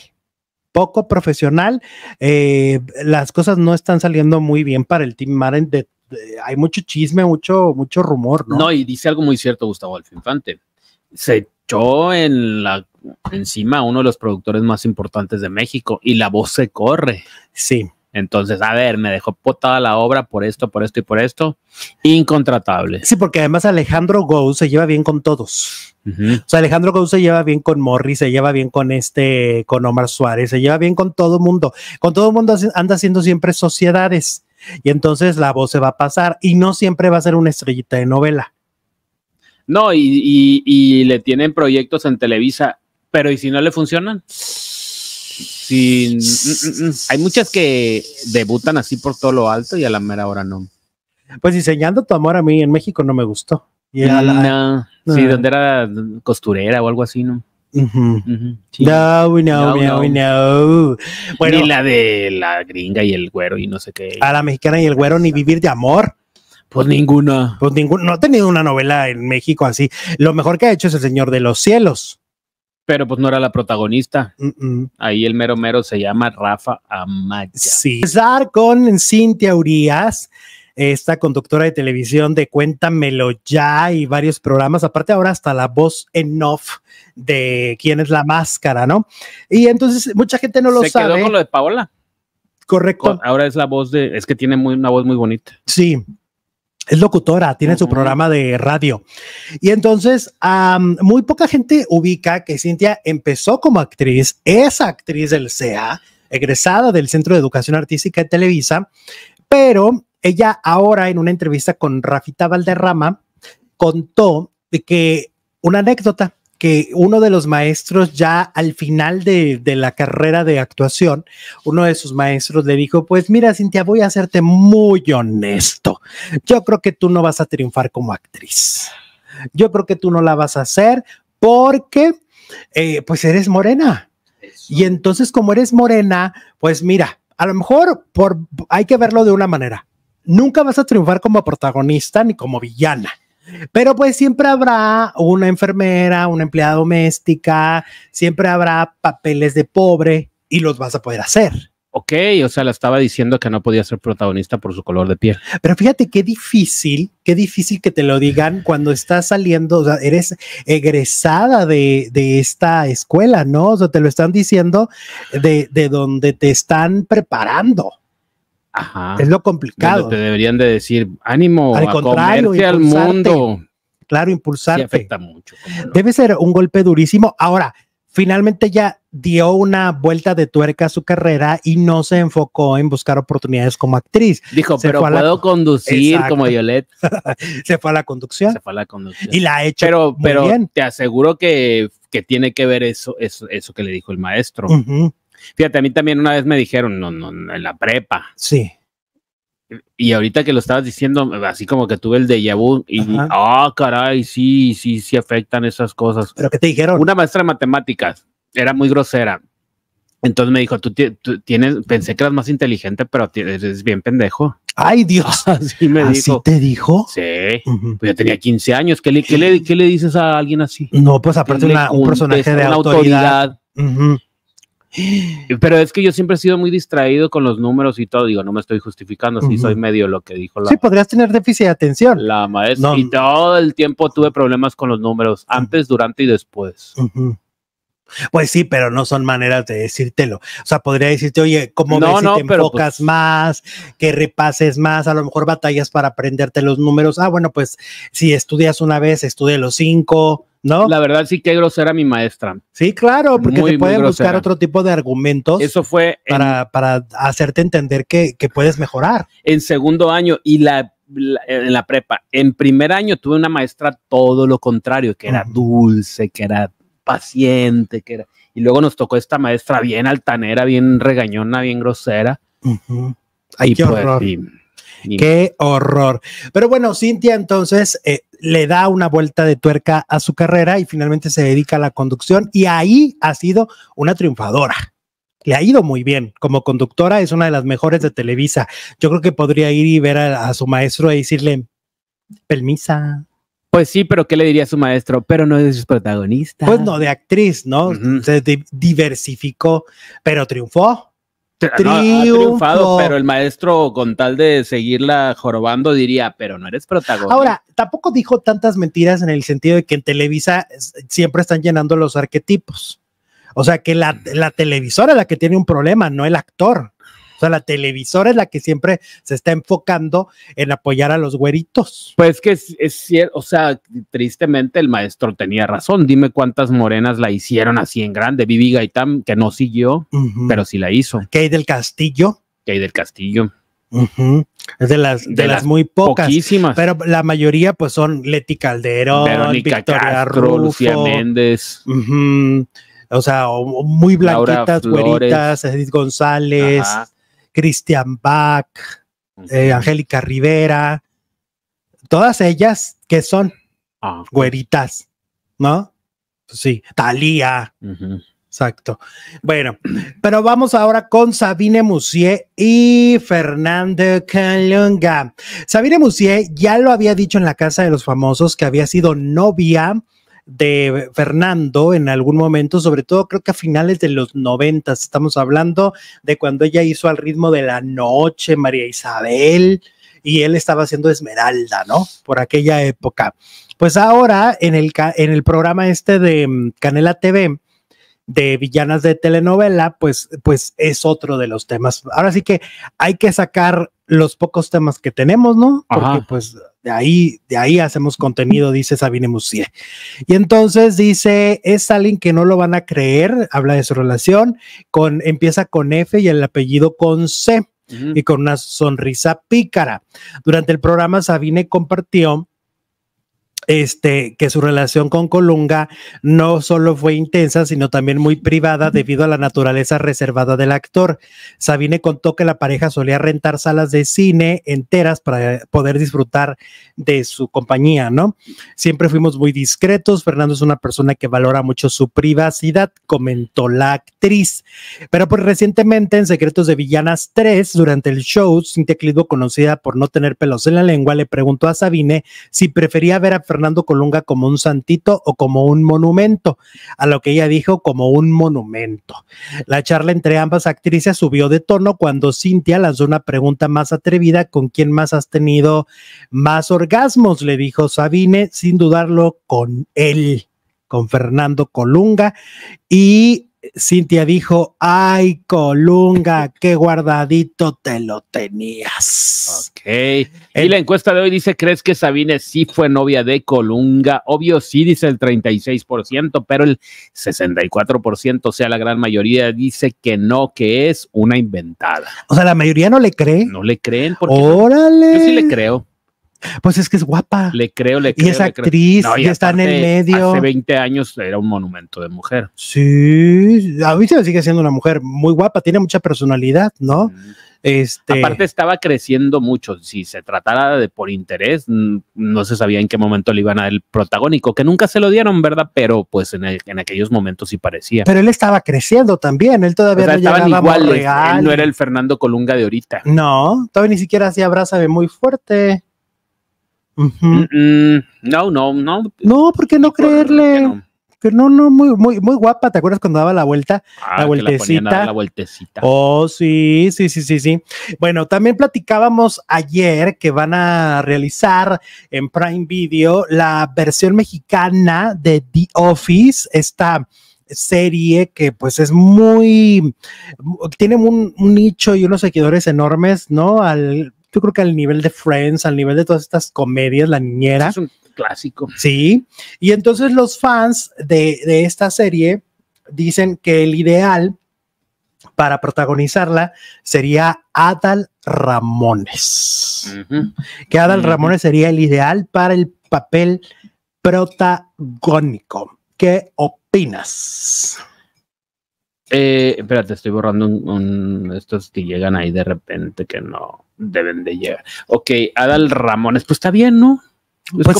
Poco profesional. Eh, las cosas no están saliendo muy bien para el Team Maren de eh, hay mucho chisme, mucho, mucho rumor, ¿no? No, y dice algo muy cierto Gustavo Alfinfante Se echó en la encima a uno de los productores más importantes de México y la voz se corre. Sí. Entonces, a ver, me dejó potada la obra por esto, por esto y por esto. Incontratable. Sí, porque además Alejandro Gou se lleva bien con todos. O sea, Alejandro Gou se lleva bien con Morris, se lleva bien con este, con Omar Suárez, se lleva bien con todo mundo. Con todo mundo anda haciendo siempre sociedades y entonces la voz se va a pasar y no siempre va a ser una estrellita de novela. No, y, le tienen proyectos en Televisa, pero ¿y si no le funcionan? Sí, mm, mm, mm. hay muchas que debutan así por todo lo alto y a la mera hora no. Pues diseñando tu amor a mí en México no me gustó. Y Sí, ah. donde era costurera o algo así, ¿no? No, no, no, Bueno, y la de la gringa y el güero y no sé qué. A la mexicana y el güero, ni vivir de amor. Pues ninguna. Pues No ha tenido una novela en México así. Lo mejor que ha hecho es El Señor de los Cielos. Pero pues no era la protagonista. Ahí el mero mero se llama Rafa Amaya. Sí. con Cintia Urias, esta conductora de televisión de Cuéntamelo ya y varios programas, aparte ahora hasta la voz en off de quién es la máscara, ¿no? Y entonces mucha gente no lo sabe. Quedó con lo de Paola. Correcto. Ahora es la voz de, es que tiene una voz muy bonita. Sí, es locutora, tiene su programa de radio. Y entonces, muy poca gente ubica que Cintia empezó como actriz, es actriz del CEA, egresada del Centro de Educación Artística de Televisa, pero ella ahora en una entrevista con Rafita Valderrama contó de que una anécdota que uno de los maestros ya al final de, la carrera de actuación, uno de sus maestros le dijo, pues mira Cintia, voy a hacerte muy honesto. Yo creo que tú no vas a triunfar como actriz. Yo creo que tú no la vas a hacer porque eh, pues eres morena. Y entonces como eres morena, pues mira, a lo mejor por, hay que verlo de una manera nunca vas a triunfar como protagonista ni como villana. Pero pues siempre habrá una enfermera, una empleada doméstica, siempre habrá papeles de pobre y los vas a poder hacer. Ok, o sea, la estaba diciendo que no podía ser protagonista por su color de piel. Pero fíjate qué difícil, qué difícil que te lo digan cuando estás saliendo, o sea, eres egresada de, esta escuela, ¿no? O sea, te lo están diciendo de, de donde te están preparando. Es lo complicado. te deberían de decir, ánimo, al contrario, al mundo. Claro, impulsarte. Sí afecta mucho. Debe ser un golpe durísimo. Ahora, finalmente ya dio una vuelta de tuerca a su carrera y no se enfocó en buscar oportunidades como actriz. Dijo, pero puedo conducir como Violet. se fue a la conducción. Se fue a la conducción. Y la ha hecho pero, pero bien. Te aseguro que, que tiene que ver eso, eso, eso que le dijo el maestro. Ajá. Fíjate, a mí también una vez me dijeron, en la prepa. Sí. Y ahorita que lo estabas diciendo, así como que tuve el de vu y ah, caray, sí, sí, sí afectan esas cosas. ¿Pero qué te dijeron? Una maestra de matemáticas, era muy grosera. Entonces me dijo, tú, tienes, pensé que eras más inteligente, pero eres bien pendejo. Ay, Dios. Así me te dijo? Sí. pues yo tenía 15 años. ¿Qué le, qué, le, dices a alguien así? No, pues aparte un personaje de autoridad. autoridad. Pero es que yo siempre he sido muy distraído con los números y todo. Digo, no me estoy justificando, sí soy medio lo que dijo la. Sí, podrías tener déficit de atención. La maestra. Y todo el tiempo tuve problemas con los números, antes, durante y después. Pues sí, pero no son maneras de decírtelo. O sea, podría decirte, oye, como no, te enfocas pues más, que repases más? A lo mejor batallas para aprenderte los números. Ah, bueno, pues si estudias una vez, estudia los cinco. ¿No? La verdad sí que grosera mi maestra. Sí, claro, porque te pueden buscar otro tipo de argumentos. Eso fue para, hacerte entender que, puedes mejorar. En segundo año y la, en la prepa. En primer año tuve una maestra todo lo contrario, que era dulce, que era paciente, que era. Y luego nos tocó esta maestra bien altanera, bien regañona, bien grosera. Ay, qué pues, horror. qué horror. Pero bueno, Cintia, entonces, eh, le da una vuelta de tuerca a su carrera y finalmente se dedica a la conducción y ahí ha sido una triunfadora. Le ha ido muy bien como conductora, es una de las mejores de Televisa. Yo creo que podría ir y ver a, su maestro y decirle, permisa. Pues sí, pero ¿qué le diría a su maestro? Pero no es protagonista. Pues no, de actriz, ¿no? Se diversificó, pero triunfó triunfado, pero el maestro, con tal de seguirla jorobando, diría, pero no eres protagonista. Ahora, tampoco dijo tantas mentiras en el sentido de que en Televisa siempre están llenando los arquetipos. O sea, que la, la televisora es la que tiene un problema, no el actor. O sea, la televisora es la que siempre se está enfocando en apoyar a los güeritos. Pues que es, cierto, o sea, tristemente el maestro tenía razón. Dime cuántas morenas la hicieron así en grande. Vivi Gaitán, que no siguió, pero sí la hizo. Kay del Castillo. Kay del Castillo. Es de las, de, las, muy pocas. Poquísimas. Pero la mayoría, pues, son Leti Calderón, Verónica Victoria Lucía Méndez. O sea, muy blanquitas, güeritas, Edith González. Christian Bach, eh, Angélica Rivera, todas ellas que son ah, güeritas, ¿no? Pues sí, Talía. Exacto. Bueno, pero vamos ahora con Sabine Musier y Fernando Calunga. Sabine Musier ya lo había dicho en la Casa de los Famosos que había sido novia de Fernando en algún momento, sobre todo creo que a finales de los noventas, estamos hablando de cuando ella hizo al ritmo de la noche María Isabel y él estaba haciendo Esmeralda, ¿no? Por aquella época. Pues ahora en el, en el programa este de mm, Canela TV, de villanas de telenovela, pues, pues es otro de los temas. Ahora sí que hay que sacar los pocos temas que tenemos, ¿no? Porque pues de ahí, de ahí hacemos contenido, dice Sabine Musier. Y entonces dice, es alguien que no lo van a creer, habla de su relación, con, empieza con F y el apellido con C, y con una sonrisa pícara. Durante el programa, Sabine compartió este, que su relación con Colunga no solo fue intensa, sino también muy privada debido a la naturaleza reservada del actor. Sabine contó que la pareja solía rentar salas de cine enteras para poder disfrutar de su compañía, ¿no? Siempre fuimos muy discretos. Fernando es una persona que valora mucho su privacidad, comentó la actriz. Pero pues recientemente en Secretos de Villanas 3, durante el show, Cintia Clitbo, conocida por no tener pelos en la lengua, le preguntó a Sabine si prefería ver a Fernando Fernando Colunga como un santito o como un monumento, a lo que ella dijo como un monumento. La charla entre ambas actrices subió de tono cuando Cintia lanzó una pregunta más atrevida, ¿con quién más has tenido más orgasmos? Le dijo Sabine, sin dudarlo, con él con Fernando Colunga y Cintia dijo, ay, Colunga, qué guardadito te lo tenías. Ok. y la encuesta de hoy dice, ¿crees que Sabine sí fue novia de Colunga? Obvio, sí, dice el 36%, pero el 64%, o sea, la gran mayoría dice que no, que es una inventada. O sea, la mayoría no le cree. No le creen. Porque Órale. yo sí le creo. Pues es que es guapa. Le creo, le creo. Y es actriz, está en el medio. Hace 20 años era un monumento de mujer. Sí, ahorita sigue siendo una mujer muy guapa, tiene mucha personalidad, ¿no? Este... Aparte estaba creciendo mucho. Si se tratara de por interés, no se sabía en qué momento le iban a dar el protagónico, que nunca se lo dieron, ¿verdad? Pero pues en, aquellos momentos sí parecía. Pero él estaba creciendo también, él todavía no no era el Fernando Colunga de ahorita. No, todavía ni siquiera hacía de muy fuerte. Mm, mm, no, no, no. No, ¿por qué no creerle? Que no, no, muy, muy, muy guapa. ¿Te acuerdas cuando daba la vuelta? Ah, la vueltecita. La, vueltecita. Oh, sí, sí, sí, sí, sí. Bueno, también platicábamos ayer que van a realizar en Prime Video la versión mexicana de The Office, esta serie que pues es muy, tiene un nicho y unos seguidores enormes, ¿no? Al yo creo que al nivel de Friends, al nivel de todas estas comedias, la niñera. Es un clásico. Sí. Y entonces los fans de, esta serie dicen que el ideal para protagonizarla sería Adal Ramones. Que Adal Ramones sería el ideal para el papel protagónico. ¿Qué opinas? Eh, espérate, estoy borrando estos que llegan ahí de repente que no deben de llegar. Ok, Adal Ramones, pues está bien, ¿no? Es pues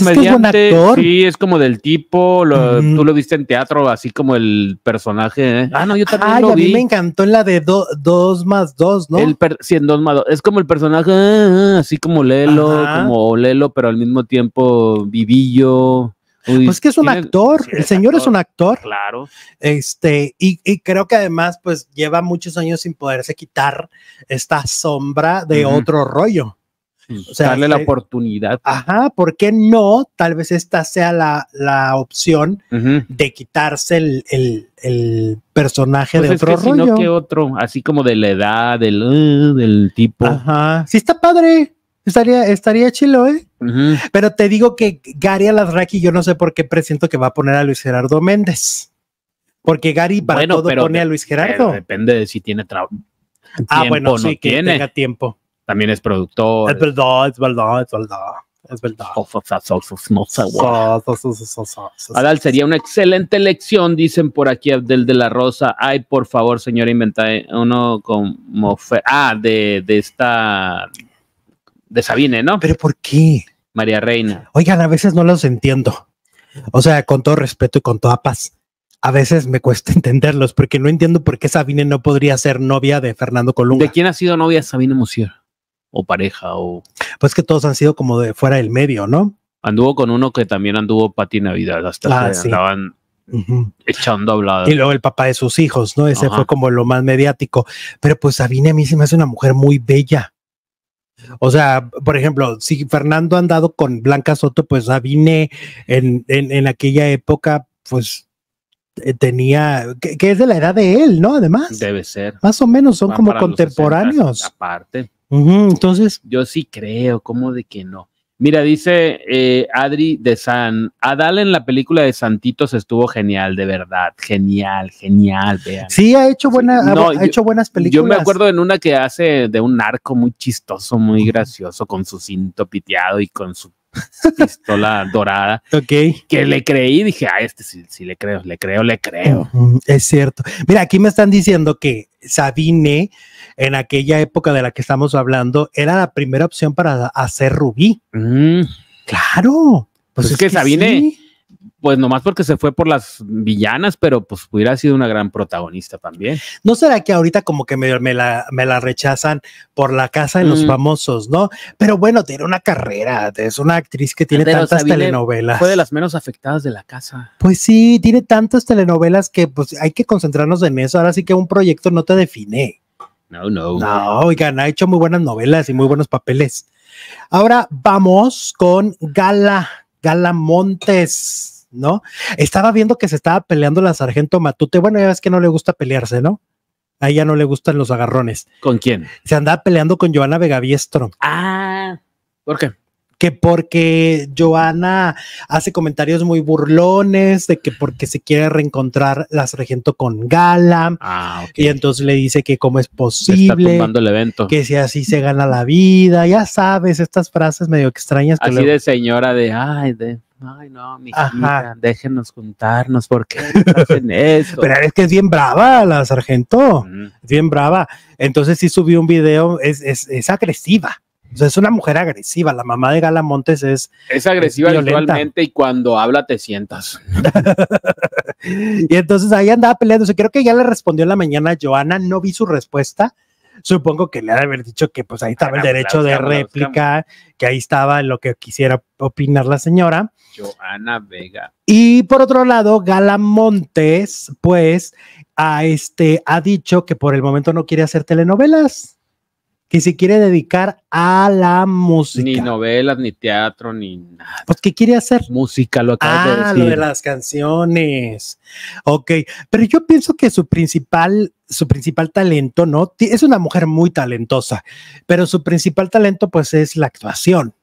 sí, es como del tipo, tú lo viste en teatro, así como el personaje. ¿eh? Ah, no, yo también a mí me encantó en la de dos más dos ¿no? El per, sí, en dos más dos Es como el personaje, ah, ah, así como Lelo, como Lelo, pero al mismo tiempo vivillo pues que es un actor, el señor es un actor. Claro. Este, y, y, creo que además, pues lleva muchos años sin poderse quitar esta sombra de otro rollo. o sea, darle la este, oportunidad. Ajá, ¿por qué no? Tal vez esta sea la, la opción de quitarse el, el, el personaje pues de otro que rollo. ¿Qué otro, así como de la edad, del, uh, del tipo. Ajá, sí está padre. Estaría, estaría chilo, ¿eh? Pero te digo que Gary Alasraki, yo no sé por qué presiento que va a poner a Luis Gerardo Méndez. Porque Gary para todo pone a Luis Gerardo. depende de si tiene trabajo. Ah, bueno, sí, que tenga tiempo. También es productor. Es verdad, es verdad, es verdad. Es verdad. Adal sería una excelente elección, dicen por aquí del de la Rosa. Ay, por favor, señora, inventa uno como. ah, de, de esta de Sabine, ¿no? Pero ¿por qué? María Reina. Oigan, a veces no los entiendo. O sea, con todo respeto y con toda paz. A veces me cuesta entenderlos porque no entiendo por qué Sabine no podría ser novia de Fernando Colunga. ¿De quién ha sido novia Sabine Musier? O pareja o... Pues que todos han sido como de fuera del medio, ¿no? Anduvo con uno que también anduvo Pati Navidad. Hasta ah, que andaban echando hablado. Y luego el papá de sus hijos, ¿no? Ese fue como lo más mediático. Pero pues Sabine a mí me hace una mujer muy bella. O sea, por ejemplo, si Fernando ha andado con Blanca Soto, pues Sabine en, aquella época, pues eh, tenía, que, es de la edad de él, ¿no? Además. Debe ser. Más o menos son como contemporáneos. Aparte. entonces. Yo sí creo, como de que no. Mira, dice eh, Adri de San, Adal en la película de Santitos estuvo genial, de verdad, genial, genial, vean. Sí, ha hecho, buena, ha, hecho buenas películas. Yo me acuerdo en una que hace de un narco muy chistoso, muy gracioso, con su cinto piteado y con su pistola dorada. Ok. Que le creí, dije, ah, este sí, sí, le creo, le creo, le creo. Es cierto. Mira, aquí me están diciendo que Sabine, en aquella época de la que estamos hablando, era la primera opción para hacer Rubí. Mm. Claro. Pues, pues es, que, Sabine pues nomás porque se fue por las villanas, pero pues hubiera sido una gran protagonista también. ¿No será que ahorita como que me, la, me la, rechazan por la casa de los famosos, no? Pero bueno, tiene una carrera, es una actriz que tiene tantas telenovelas. Fue de las menos afectadas de la casa. Pues sí, tiene tantas telenovelas que pues hay que concentrarnos en eso. Ahora sí que un proyecto no te define. No, no. No, oigan, ha hecho muy buenas novelas y muy buenos papeles. Ahora vamos con Gala, Gala Montes ¿no? Estaba viendo que se estaba peleando la sargento Matute. Bueno, ya ves que no le gusta pelearse, ¿no? A ella no le gustan los agarrones. ¿Con quién? Se andaba peleando con Joana Vegaviestro. Ah, ¿por qué? que porque Joana hace comentarios muy burlones de que porque se quiere reencontrar la sargento con Gala ah, y entonces le dice que cómo es posible el evento. que si así se gana la vida ya sabes estas frases medio extrañas así de señora de ay de Ay, no, mi hija, déjenos juntarnos, porque hacen eso? Pero es que es bien brava la sargento, bien brava. Entonces si subió un video, es, es, es agresiva. es una mujer agresiva. La mamá de Gala Montes es. Es agresiva habitualmente y cuando habla te sientas. y entonces ahí andaba peleándose. Creo que ya le respondió en la mañana Joana. No vi su respuesta supongo que le ha de haber dicho que pues ahí estaba el derecho de réplica, que ahí estaba lo que quisiera opinar la señora. Joana Vega. Y por otro lado, Gala Montes, pues, a este, ha dicho que por el momento no quiere hacer telenovelas que se quiere dedicar a la música. Ni novelas, ni teatro, ni nada. Pues, ¿qué quiere hacer? Música, lo acabas de decir. Ah, lo de las canciones. Ok, pero yo pienso que su principal, su principal talento, ¿no? Es una mujer muy talentosa, pero su principal talento, pues, es la actuación.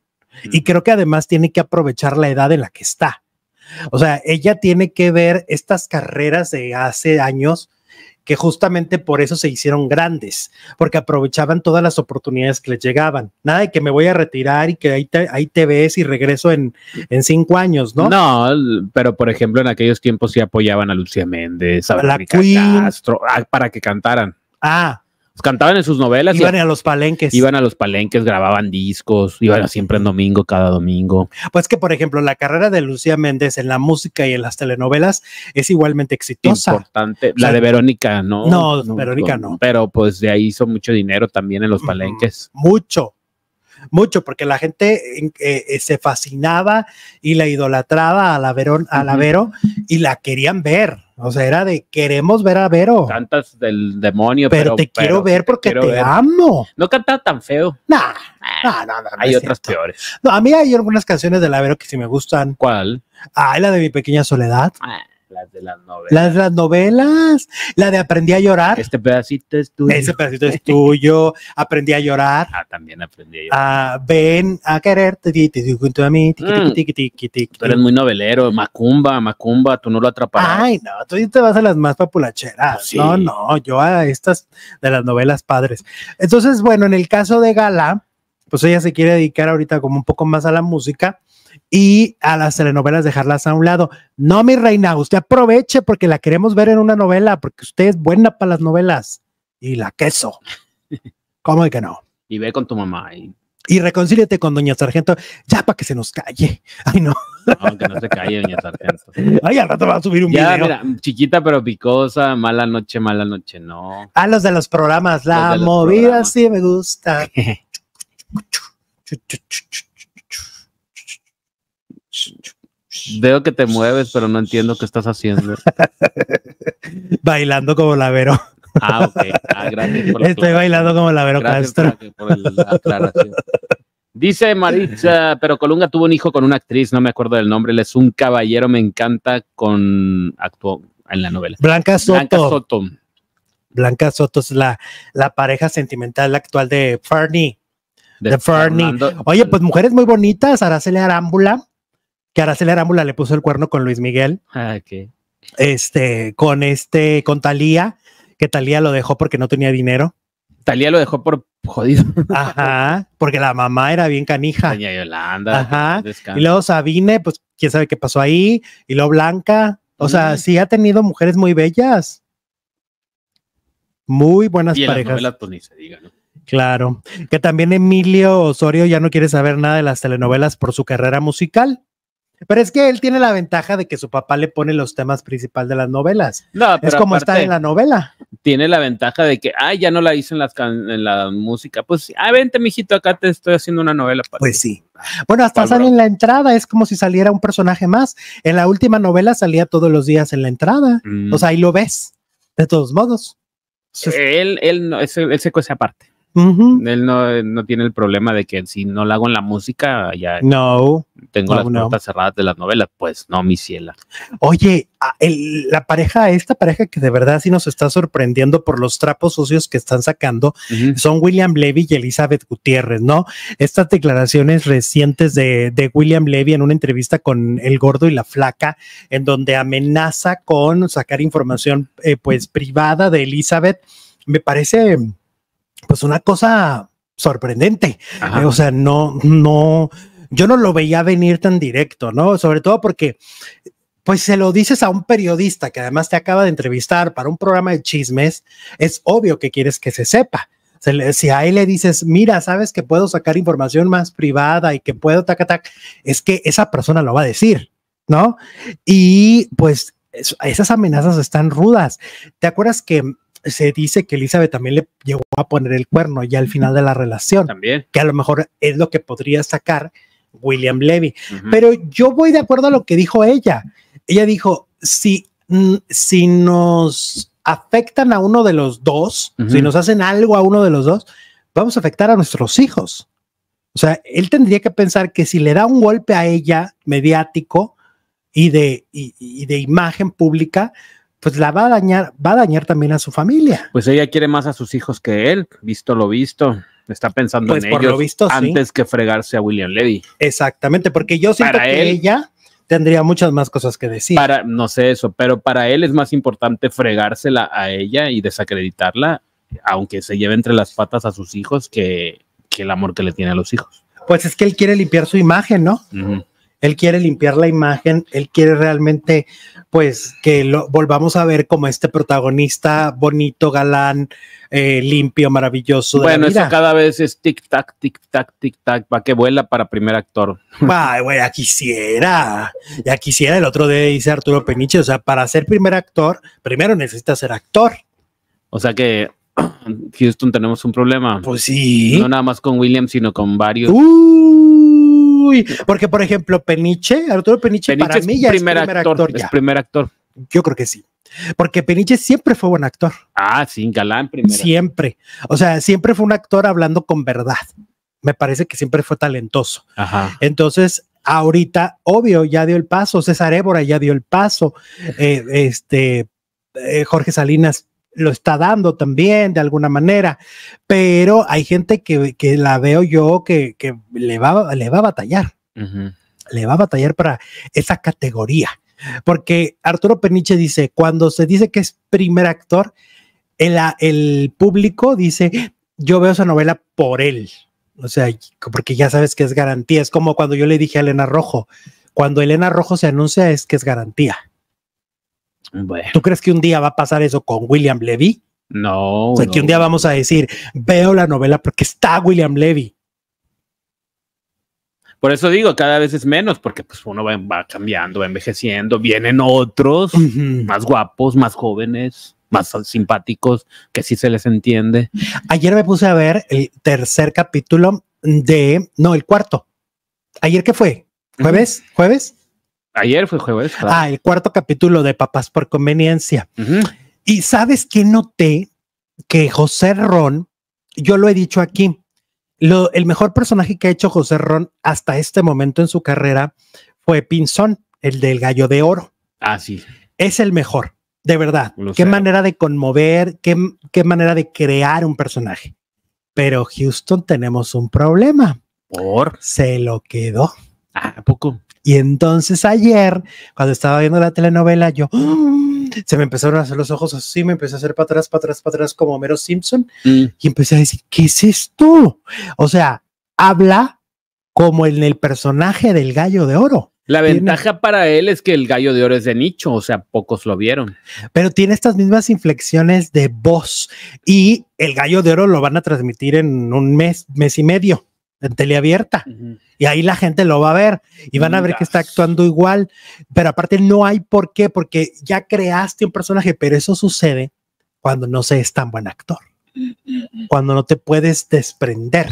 Y creo que además tiene que aprovechar la edad en la que está. O sea, ella tiene que ver estas carreras de hace años, que justamente por eso se hicieron grandes, porque aprovechaban todas las oportunidades que les llegaban. Nada de que me voy a retirar y que ahí te, ahí te ves y regreso en, en cinco años, ¿no? No, pero por ejemplo, en aquellos tiempos sí apoyaban a Lucía Méndez, a la Castro, ah, para que cantaran. Ah, pues, cantaban en sus novelas. Iban a los palenques. Iban a los palenques, grababan discos, iban siempre en domingo, cada domingo. Pues que, por ejemplo, la carrera de Lucía Méndez en la música y en las telenovelas es igualmente exitosa. Importante. la de Verónica, No, no Verónica no. Pero pues de ahí hizo mucho dinero también en los palenques. Mucho mucho, porque la gente eh, eh, se fascinaba y la idolatraba a la, a Vero y la querían ver. O sea, era de queremos ver a Vero. Cantas del demonio, pero, te quiero ver porque te, amo. No cantaba tan feo. No, ah, no, no. hay otras peores. No, a mí hay algunas canciones de la que sí me gustan. ¿Cuál? Ah, la de mi pequeña soledad. Ah las de las novelas. Las de las novelas, la de Aprendí a llorar. Este pedacito es tuyo. Ese pedacito es tuyo. aprendí a llorar. Ah, también aprendí a llorar. Ah, ven a quererte junto a mí. Tú eres muy novelero, Macumba, Macumba, tú no lo atraparás. Ay, no, tú te vas a las más papulacheras. Pues no, no, yo a estas de las novelas padres. Entonces, bueno, en el caso de Gala, pues ella se quiere dedicar ahorita como un poco más a la música y a las telenovelas dejarlas a un lado. No, mi reina, usted aproveche porque la queremos ver en una novela, porque usted es buena para las novelas y la queso. ¿Cómo de que no? Y ve con tu mamá y y reconcíliate con Doña Sargento, ya para que se nos calle. Ay, no. no. no se calle, Doña Sargento. Ay, al rato va a subir un ya, Mira, chiquita pero picosa, mala noche, mala noche, no. A ah, los de los programas, la movida sí me gusta. Veo que te mueves, pero no entiendo qué estás haciendo. bailando como lavero. Ah, ah Estoy bailando como lavero Castro. Dice Maritza, pero Colunga tuvo un hijo con una actriz, no me acuerdo del nombre, él es un caballero, me encanta, con actuó en la novela. Blanca Soto. Blanca Soto. es la, la pareja sentimental actual de Fernie De, de Oye, pues mujeres muy bonitas, Araceli Arámbula, que Araceli Arámbula le puso el cuerno con Luis Miguel. Ah, que... Este, con este, con Talía, que Talía lo dejó porque no tenía dinero. Talía lo dejó por jodido. Ajá, porque la mamá era bien canija. Doña Yolanda. Ajá. Y luego Sabine, pues quién sabe qué pasó ahí. Y luego Blanca. O sea, sí ha tenido mujeres muy bellas. Muy buenas parejas. Pues, claro. Que también Emilio Osorio ya no quiere saber nada de las telenovelas por su carrera musical. Pero es que él tiene la ventaja de que su papá le pone los temas principales de las novelas. No, es como estar en la novela. Tiene la ventaja de que, ay, ya no la hice en, la música. Pues, ah, vente, mijito, acá te estoy haciendo una novela. pues sí. Bueno, hasta sale en la entrada, es como si saliera un personaje más. En la última novela salía todos los días en la entrada. O sea, mm. ahí lo ves, de todos modos. Él, él, no, ese, ese aparte. Él no, tiene el problema de que si no la hago en la música, ya no, tengo las puertas cerradas de las novelas. Pues no, mi ciela. Oye, la pareja, esta pareja que de verdad sí nos está sorprendiendo por los trapos sucios que están sacando, son William Levy y Elizabeth Gutiérrez, ¿no? Estas declaraciones recientes de, de William Levy en una entrevista con El Gordo y la Flaca, en donde amenaza con sacar información eh, pues privada de Elizabeth, me parece pues una cosa sorprendente. o sea, no, no, yo no lo veía venir tan directo, ¿no? Sobre todo porque, pues se lo dices a un periodista que además te acaba de entrevistar para un programa de chismes, es obvio que quieres que se sepa. si a él le dices, mira, sabes que puedo sacar información más privada y que puedo tac, tac, es que esa persona lo va a decir, ¿no? Y pues esas amenazas están rudas. ¿Te acuerdas que se dice que Elizabeth también le llegó a poner el cuerno ya al final de la relación. También. Que a lo mejor es lo que podría sacar William Levy. Pero yo voy de acuerdo a lo que dijo ella. Ella dijo, si, mm, si nos afectan a uno de los dos, si nos hacen algo a uno de los dos, vamos a afectar a nuestros hijos. O sea, él tendría que pensar que si le da un golpe a ella mediático y de, y de imagen pública, pues la va a dañar, va a dañar también a su familia. Pues ella quiere más a sus hijos que él, visto lo visto. Está pensando pues en ellos antes que fregarse a William Levy. Exactamente, porque yo siento que ella tendría muchas más cosas que decir. Para, no sé eso, pero para él es más importante fregársela a ella y desacreditarla, aunque se lleve entre las patas a sus hijos, que, el amor que le tiene a los hijos. Pues es que él quiere limpiar su imagen, ¿no? Él quiere limpiar la imagen, él quiere realmente, pues, que lo volvamos a ver como este protagonista bonito, galán, eh, limpio, maravilloso. bueno, eso cada vez es tic-tac, tic-tac, tic-tac, va que vuela para primer actor. Va, ya quisiera, ya quisiera. El otro de dice Arturo Peniche, o sea, para ser primer actor, primero necesita ser actor. O sea que Houston tenemos un problema. Pues sí. No nada más con Williams, sino con varios. Uh porque por ejemplo, Peniche, Arturo Peniche, para mí ya primer es primer actor, primer actor. Yo creo que sí. Porque Peniche siempre fue buen actor. Ah, sí, galán primero. Siempre. O sea, siempre fue un actor hablando con verdad. Me parece que siempre fue talentoso. Ajá. Entonces, ahorita, obvio, ya dio el paso. César Évora ya dio el paso. Eh, este, eh, Jorge Salinas lo está dando también de alguna manera, pero hay gente que, la veo yo que, le, va, le va a batallar, le va a batallar para esa categoría, porque Arturo Peniche dice, cuando se dice que es primer actor, el, el público dice, yo veo esa novela por él, o sea, porque ya sabes que es garantía, es como cuando yo le dije a Elena Rojo, cuando Elena Rojo se anuncia es que es garantía. ¿Tú crees que un día va a pasar eso con William Levy? No. O sea, que un día vamos a decir, veo la novela porque está William Levy. Por eso digo, cada vez es menos, porque pues uno va, cambiando, va envejeciendo, vienen otros más guapos, más jóvenes, más simpáticos, que sí se les entiende. Ayer me puse a ver el tercer capítulo de, no, el cuarto. ¿Ayer qué fue? ¿Jueves? ¿Jueves? Ayer fue jueves. Ah, el cuarto capítulo de Papás por Conveniencia. Y sabes que noté que José Ron, yo lo he dicho aquí, lo, el mejor personaje que ha hecho José Ron hasta este momento en su carrera fue Pinzón, el del gallo de oro. Ah, sí. Es el mejor, de verdad. qué manera de conmover, qué, manera de crear un personaje. Pero Houston tenemos un problema. ¿Por? Se lo quedó. Ah, ¿A poco? Y entonces ayer, cuando estaba viendo la telenovela, yo ¡Ah! se me empezaron a hacer los ojos así, me empecé a hacer para atrás, para atrás, para atrás, como Homero Simpson, mm. y empecé a decir, ¿qué es esto? O sea, habla como en el personaje del gallo de oro. La ventaja para él es que el gallo de oro es de nicho, o sea, pocos lo vieron. Pero tiene estas mismas inflexiones de voz y el gallo de oro lo van a transmitir en un mes, mes y medio en teleabierta. Y ahí la gente lo va a ver y van a ver que está actuando igual. Pero aparte no hay por qué, porque ya creaste un personaje, pero eso sucede cuando no se es tan buen actor, cuando no te puedes desprender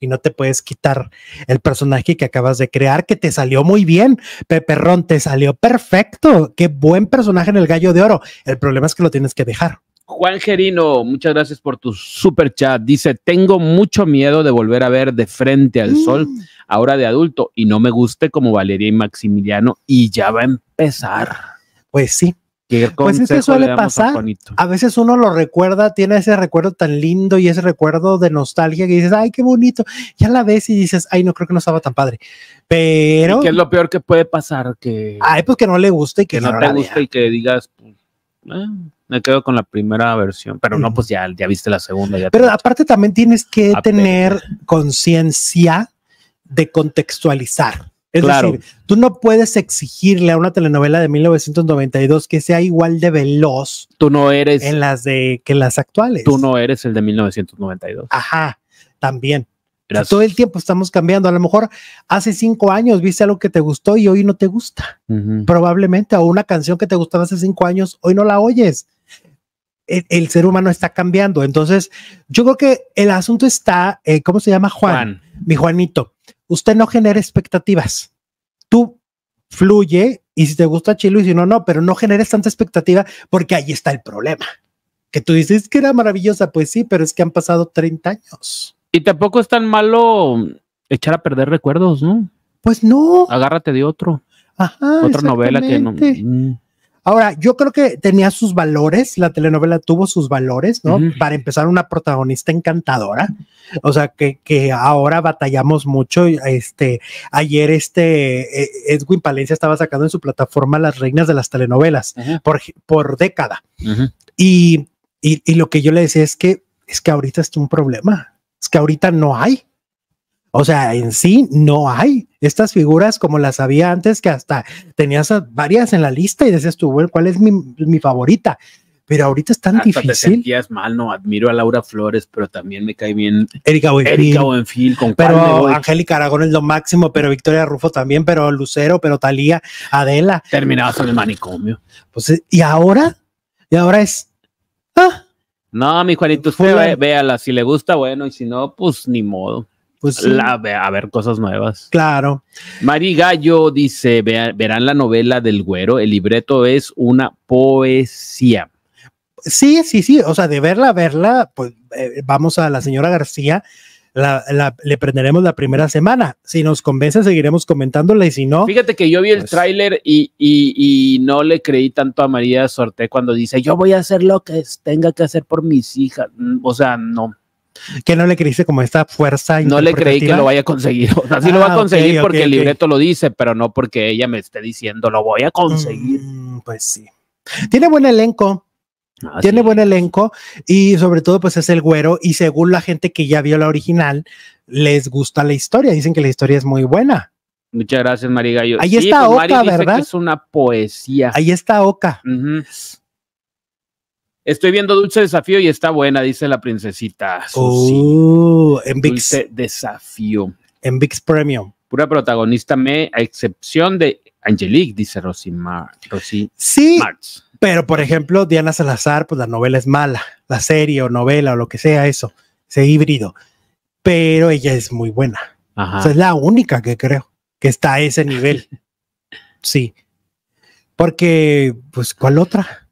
y no te puedes quitar el personaje que acabas de crear, que te salió muy bien, peperón te salió perfecto, qué buen personaje en el gallo de oro. El problema es que lo tienes que dejar. Juan Gerino, muchas gracias por tu super chat. Dice, tengo mucho miedo de volver a ver de frente al sol mm. ahora de adulto y no me guste como Valeria y Maximiliano y ya va a empezar. Pues sí. ¿Qué eso pues suele pasar. A, veces uno lo recuerda, tiene ese recuerdo tan lindo y ese recuerdo de nostalgia que dices, ay, qué bonito. Ya la ves y dices, ay, no creo que no estaba tan padre. Pero. ¿Qué es lo peor que puede pasar? Que. Ay, pues que no le guste y que, no, te guste y que digas. Pues, ah, me quedo con la primera versión, pero no, pues ya, ya viste la segunda. pero aparte también tienes que tener conciencia de contextualizar. Es decir, tú no puedes exigirle a una telenovela de 1992 que sea igual de veloz. Tú no eres. En las de que las actuales. Tú no eres el de 1992. Ajá, también. Todo el tiempo estamos cambiando. A lo mejor hace cinco años viste algo que te gustó y hoy no te gusta. Probablemente, o una canción que te gustaba hace cinco años, hoy no la oyes el, ser humano está cambiando. Entonces, yo creo que el asunto está, eh, ¿cómo se llama Juan? Mi Juanito, usted no genera expectativas. Tú fluye y si te gusta chilo y si no, no, pero no generes tanta expectativa porque ahí está el problema. Que tú dices que era maravillosa, pues sí, pero es que han pasado 30 años. Y tampoco es tan malo echar a perder recuerdos, ¿no? Pues no. Agárrate de otro. Ajá. Otra novela que no. Ahora, yo creo que tenía sus valores, la telenovela tuvo sus valores, ¿no? Para empezar, una protagonista encantadora, o sea, que, ahora batallamos mucho. Este, ayer este eh, Edwin Palencia estaba sacando en su plataforma Las Reinas de las Telenovelas por, década. y, y, lo que yo le decía es que es que ahorita es un problema, es que ahorita no hay. O sea, en sí no hay estas figuras como las había antes, que hasta tenías varias en la lista y decías tú, ¿cuál es mi, favorita? Pero ahorita es tan difícil. Te sentías mal, no admiro a Laura Flores, pero también me cae bien Erika Buenfil. Erika con pero Angélica Aragón es lo máximo, pero Victoria Rufo también, pero Lucero, pero Talía, Adela. Terminabas en el manicomio. Pues, y ahora, y ahora es. Ah. no, mi Juanito, véala. Si le gusta, bueno, y si no, pues ni modo. Pues a ver cosas nuevas. Claro. Mari Gallo dice, verán la novela del güero, el libreto es una poesía. Sí, sí, sí, o sea, de verla, verla, pues eh, vamos a la señora García, la, le prenderemos la primera semana. Si nos convence, seguiremos comentándola y si no. Fíjate que yo vi el pues, tráiler y, y, no le creí tanto a María Sorte cuando dice, yo voy a hacer lo que tenga que hacer por mis hijas. Mm, o sea, no que no le creíste como esta fuerza. No le creí que lo vaya a conseguir. O lo va a ah, conseguir porque el libreto lo dice, pero no porque ella me esté diciendo lo voy a conseguir. Mm, pues sí. Tiene buen elenco. Tiene buen elenco y sobre todo pues es el güero y según la gente que ya vio la original les gusta la historia, dicen que la historia es muy buena. Muchas gracias María Gallo. Ahí está pues, Oca, ¿verdad? es una poesía. Ahí está Oca. Estoy viendo Dulce Desafío y está buena, dice la princesita. Oh, en VIX. Dulce Desafío. En VIX Premium. Pura protagonista, me, a excepción de Angelique, dice Rosy Marx. sí, pero por ejemplo, Diana Salazar, pues la novela es mala, la serie o novela o lo que sea, eso, ese híbrido. Pero ella es muy buena. es la única que creo que está a ese nivel. sí. Porque, pues, ¿cuál otra?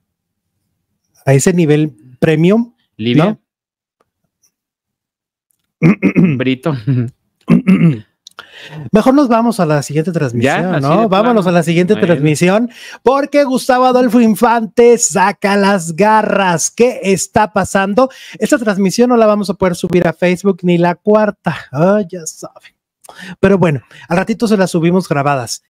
a ese nivel premium. Libia. Brito. Mejor nos vamos a la siguiente transmisión, ¿no? Vámonos a la siguiente transmisión, porque Gustavo Adolfo Infante saca las garras. ¿Qué está pasando? Esta transmisión no la vamos a poder subir a Facebook ni la cuarta. Ah, ya saben. Pero bueno, al ratito se las subimos grabadas.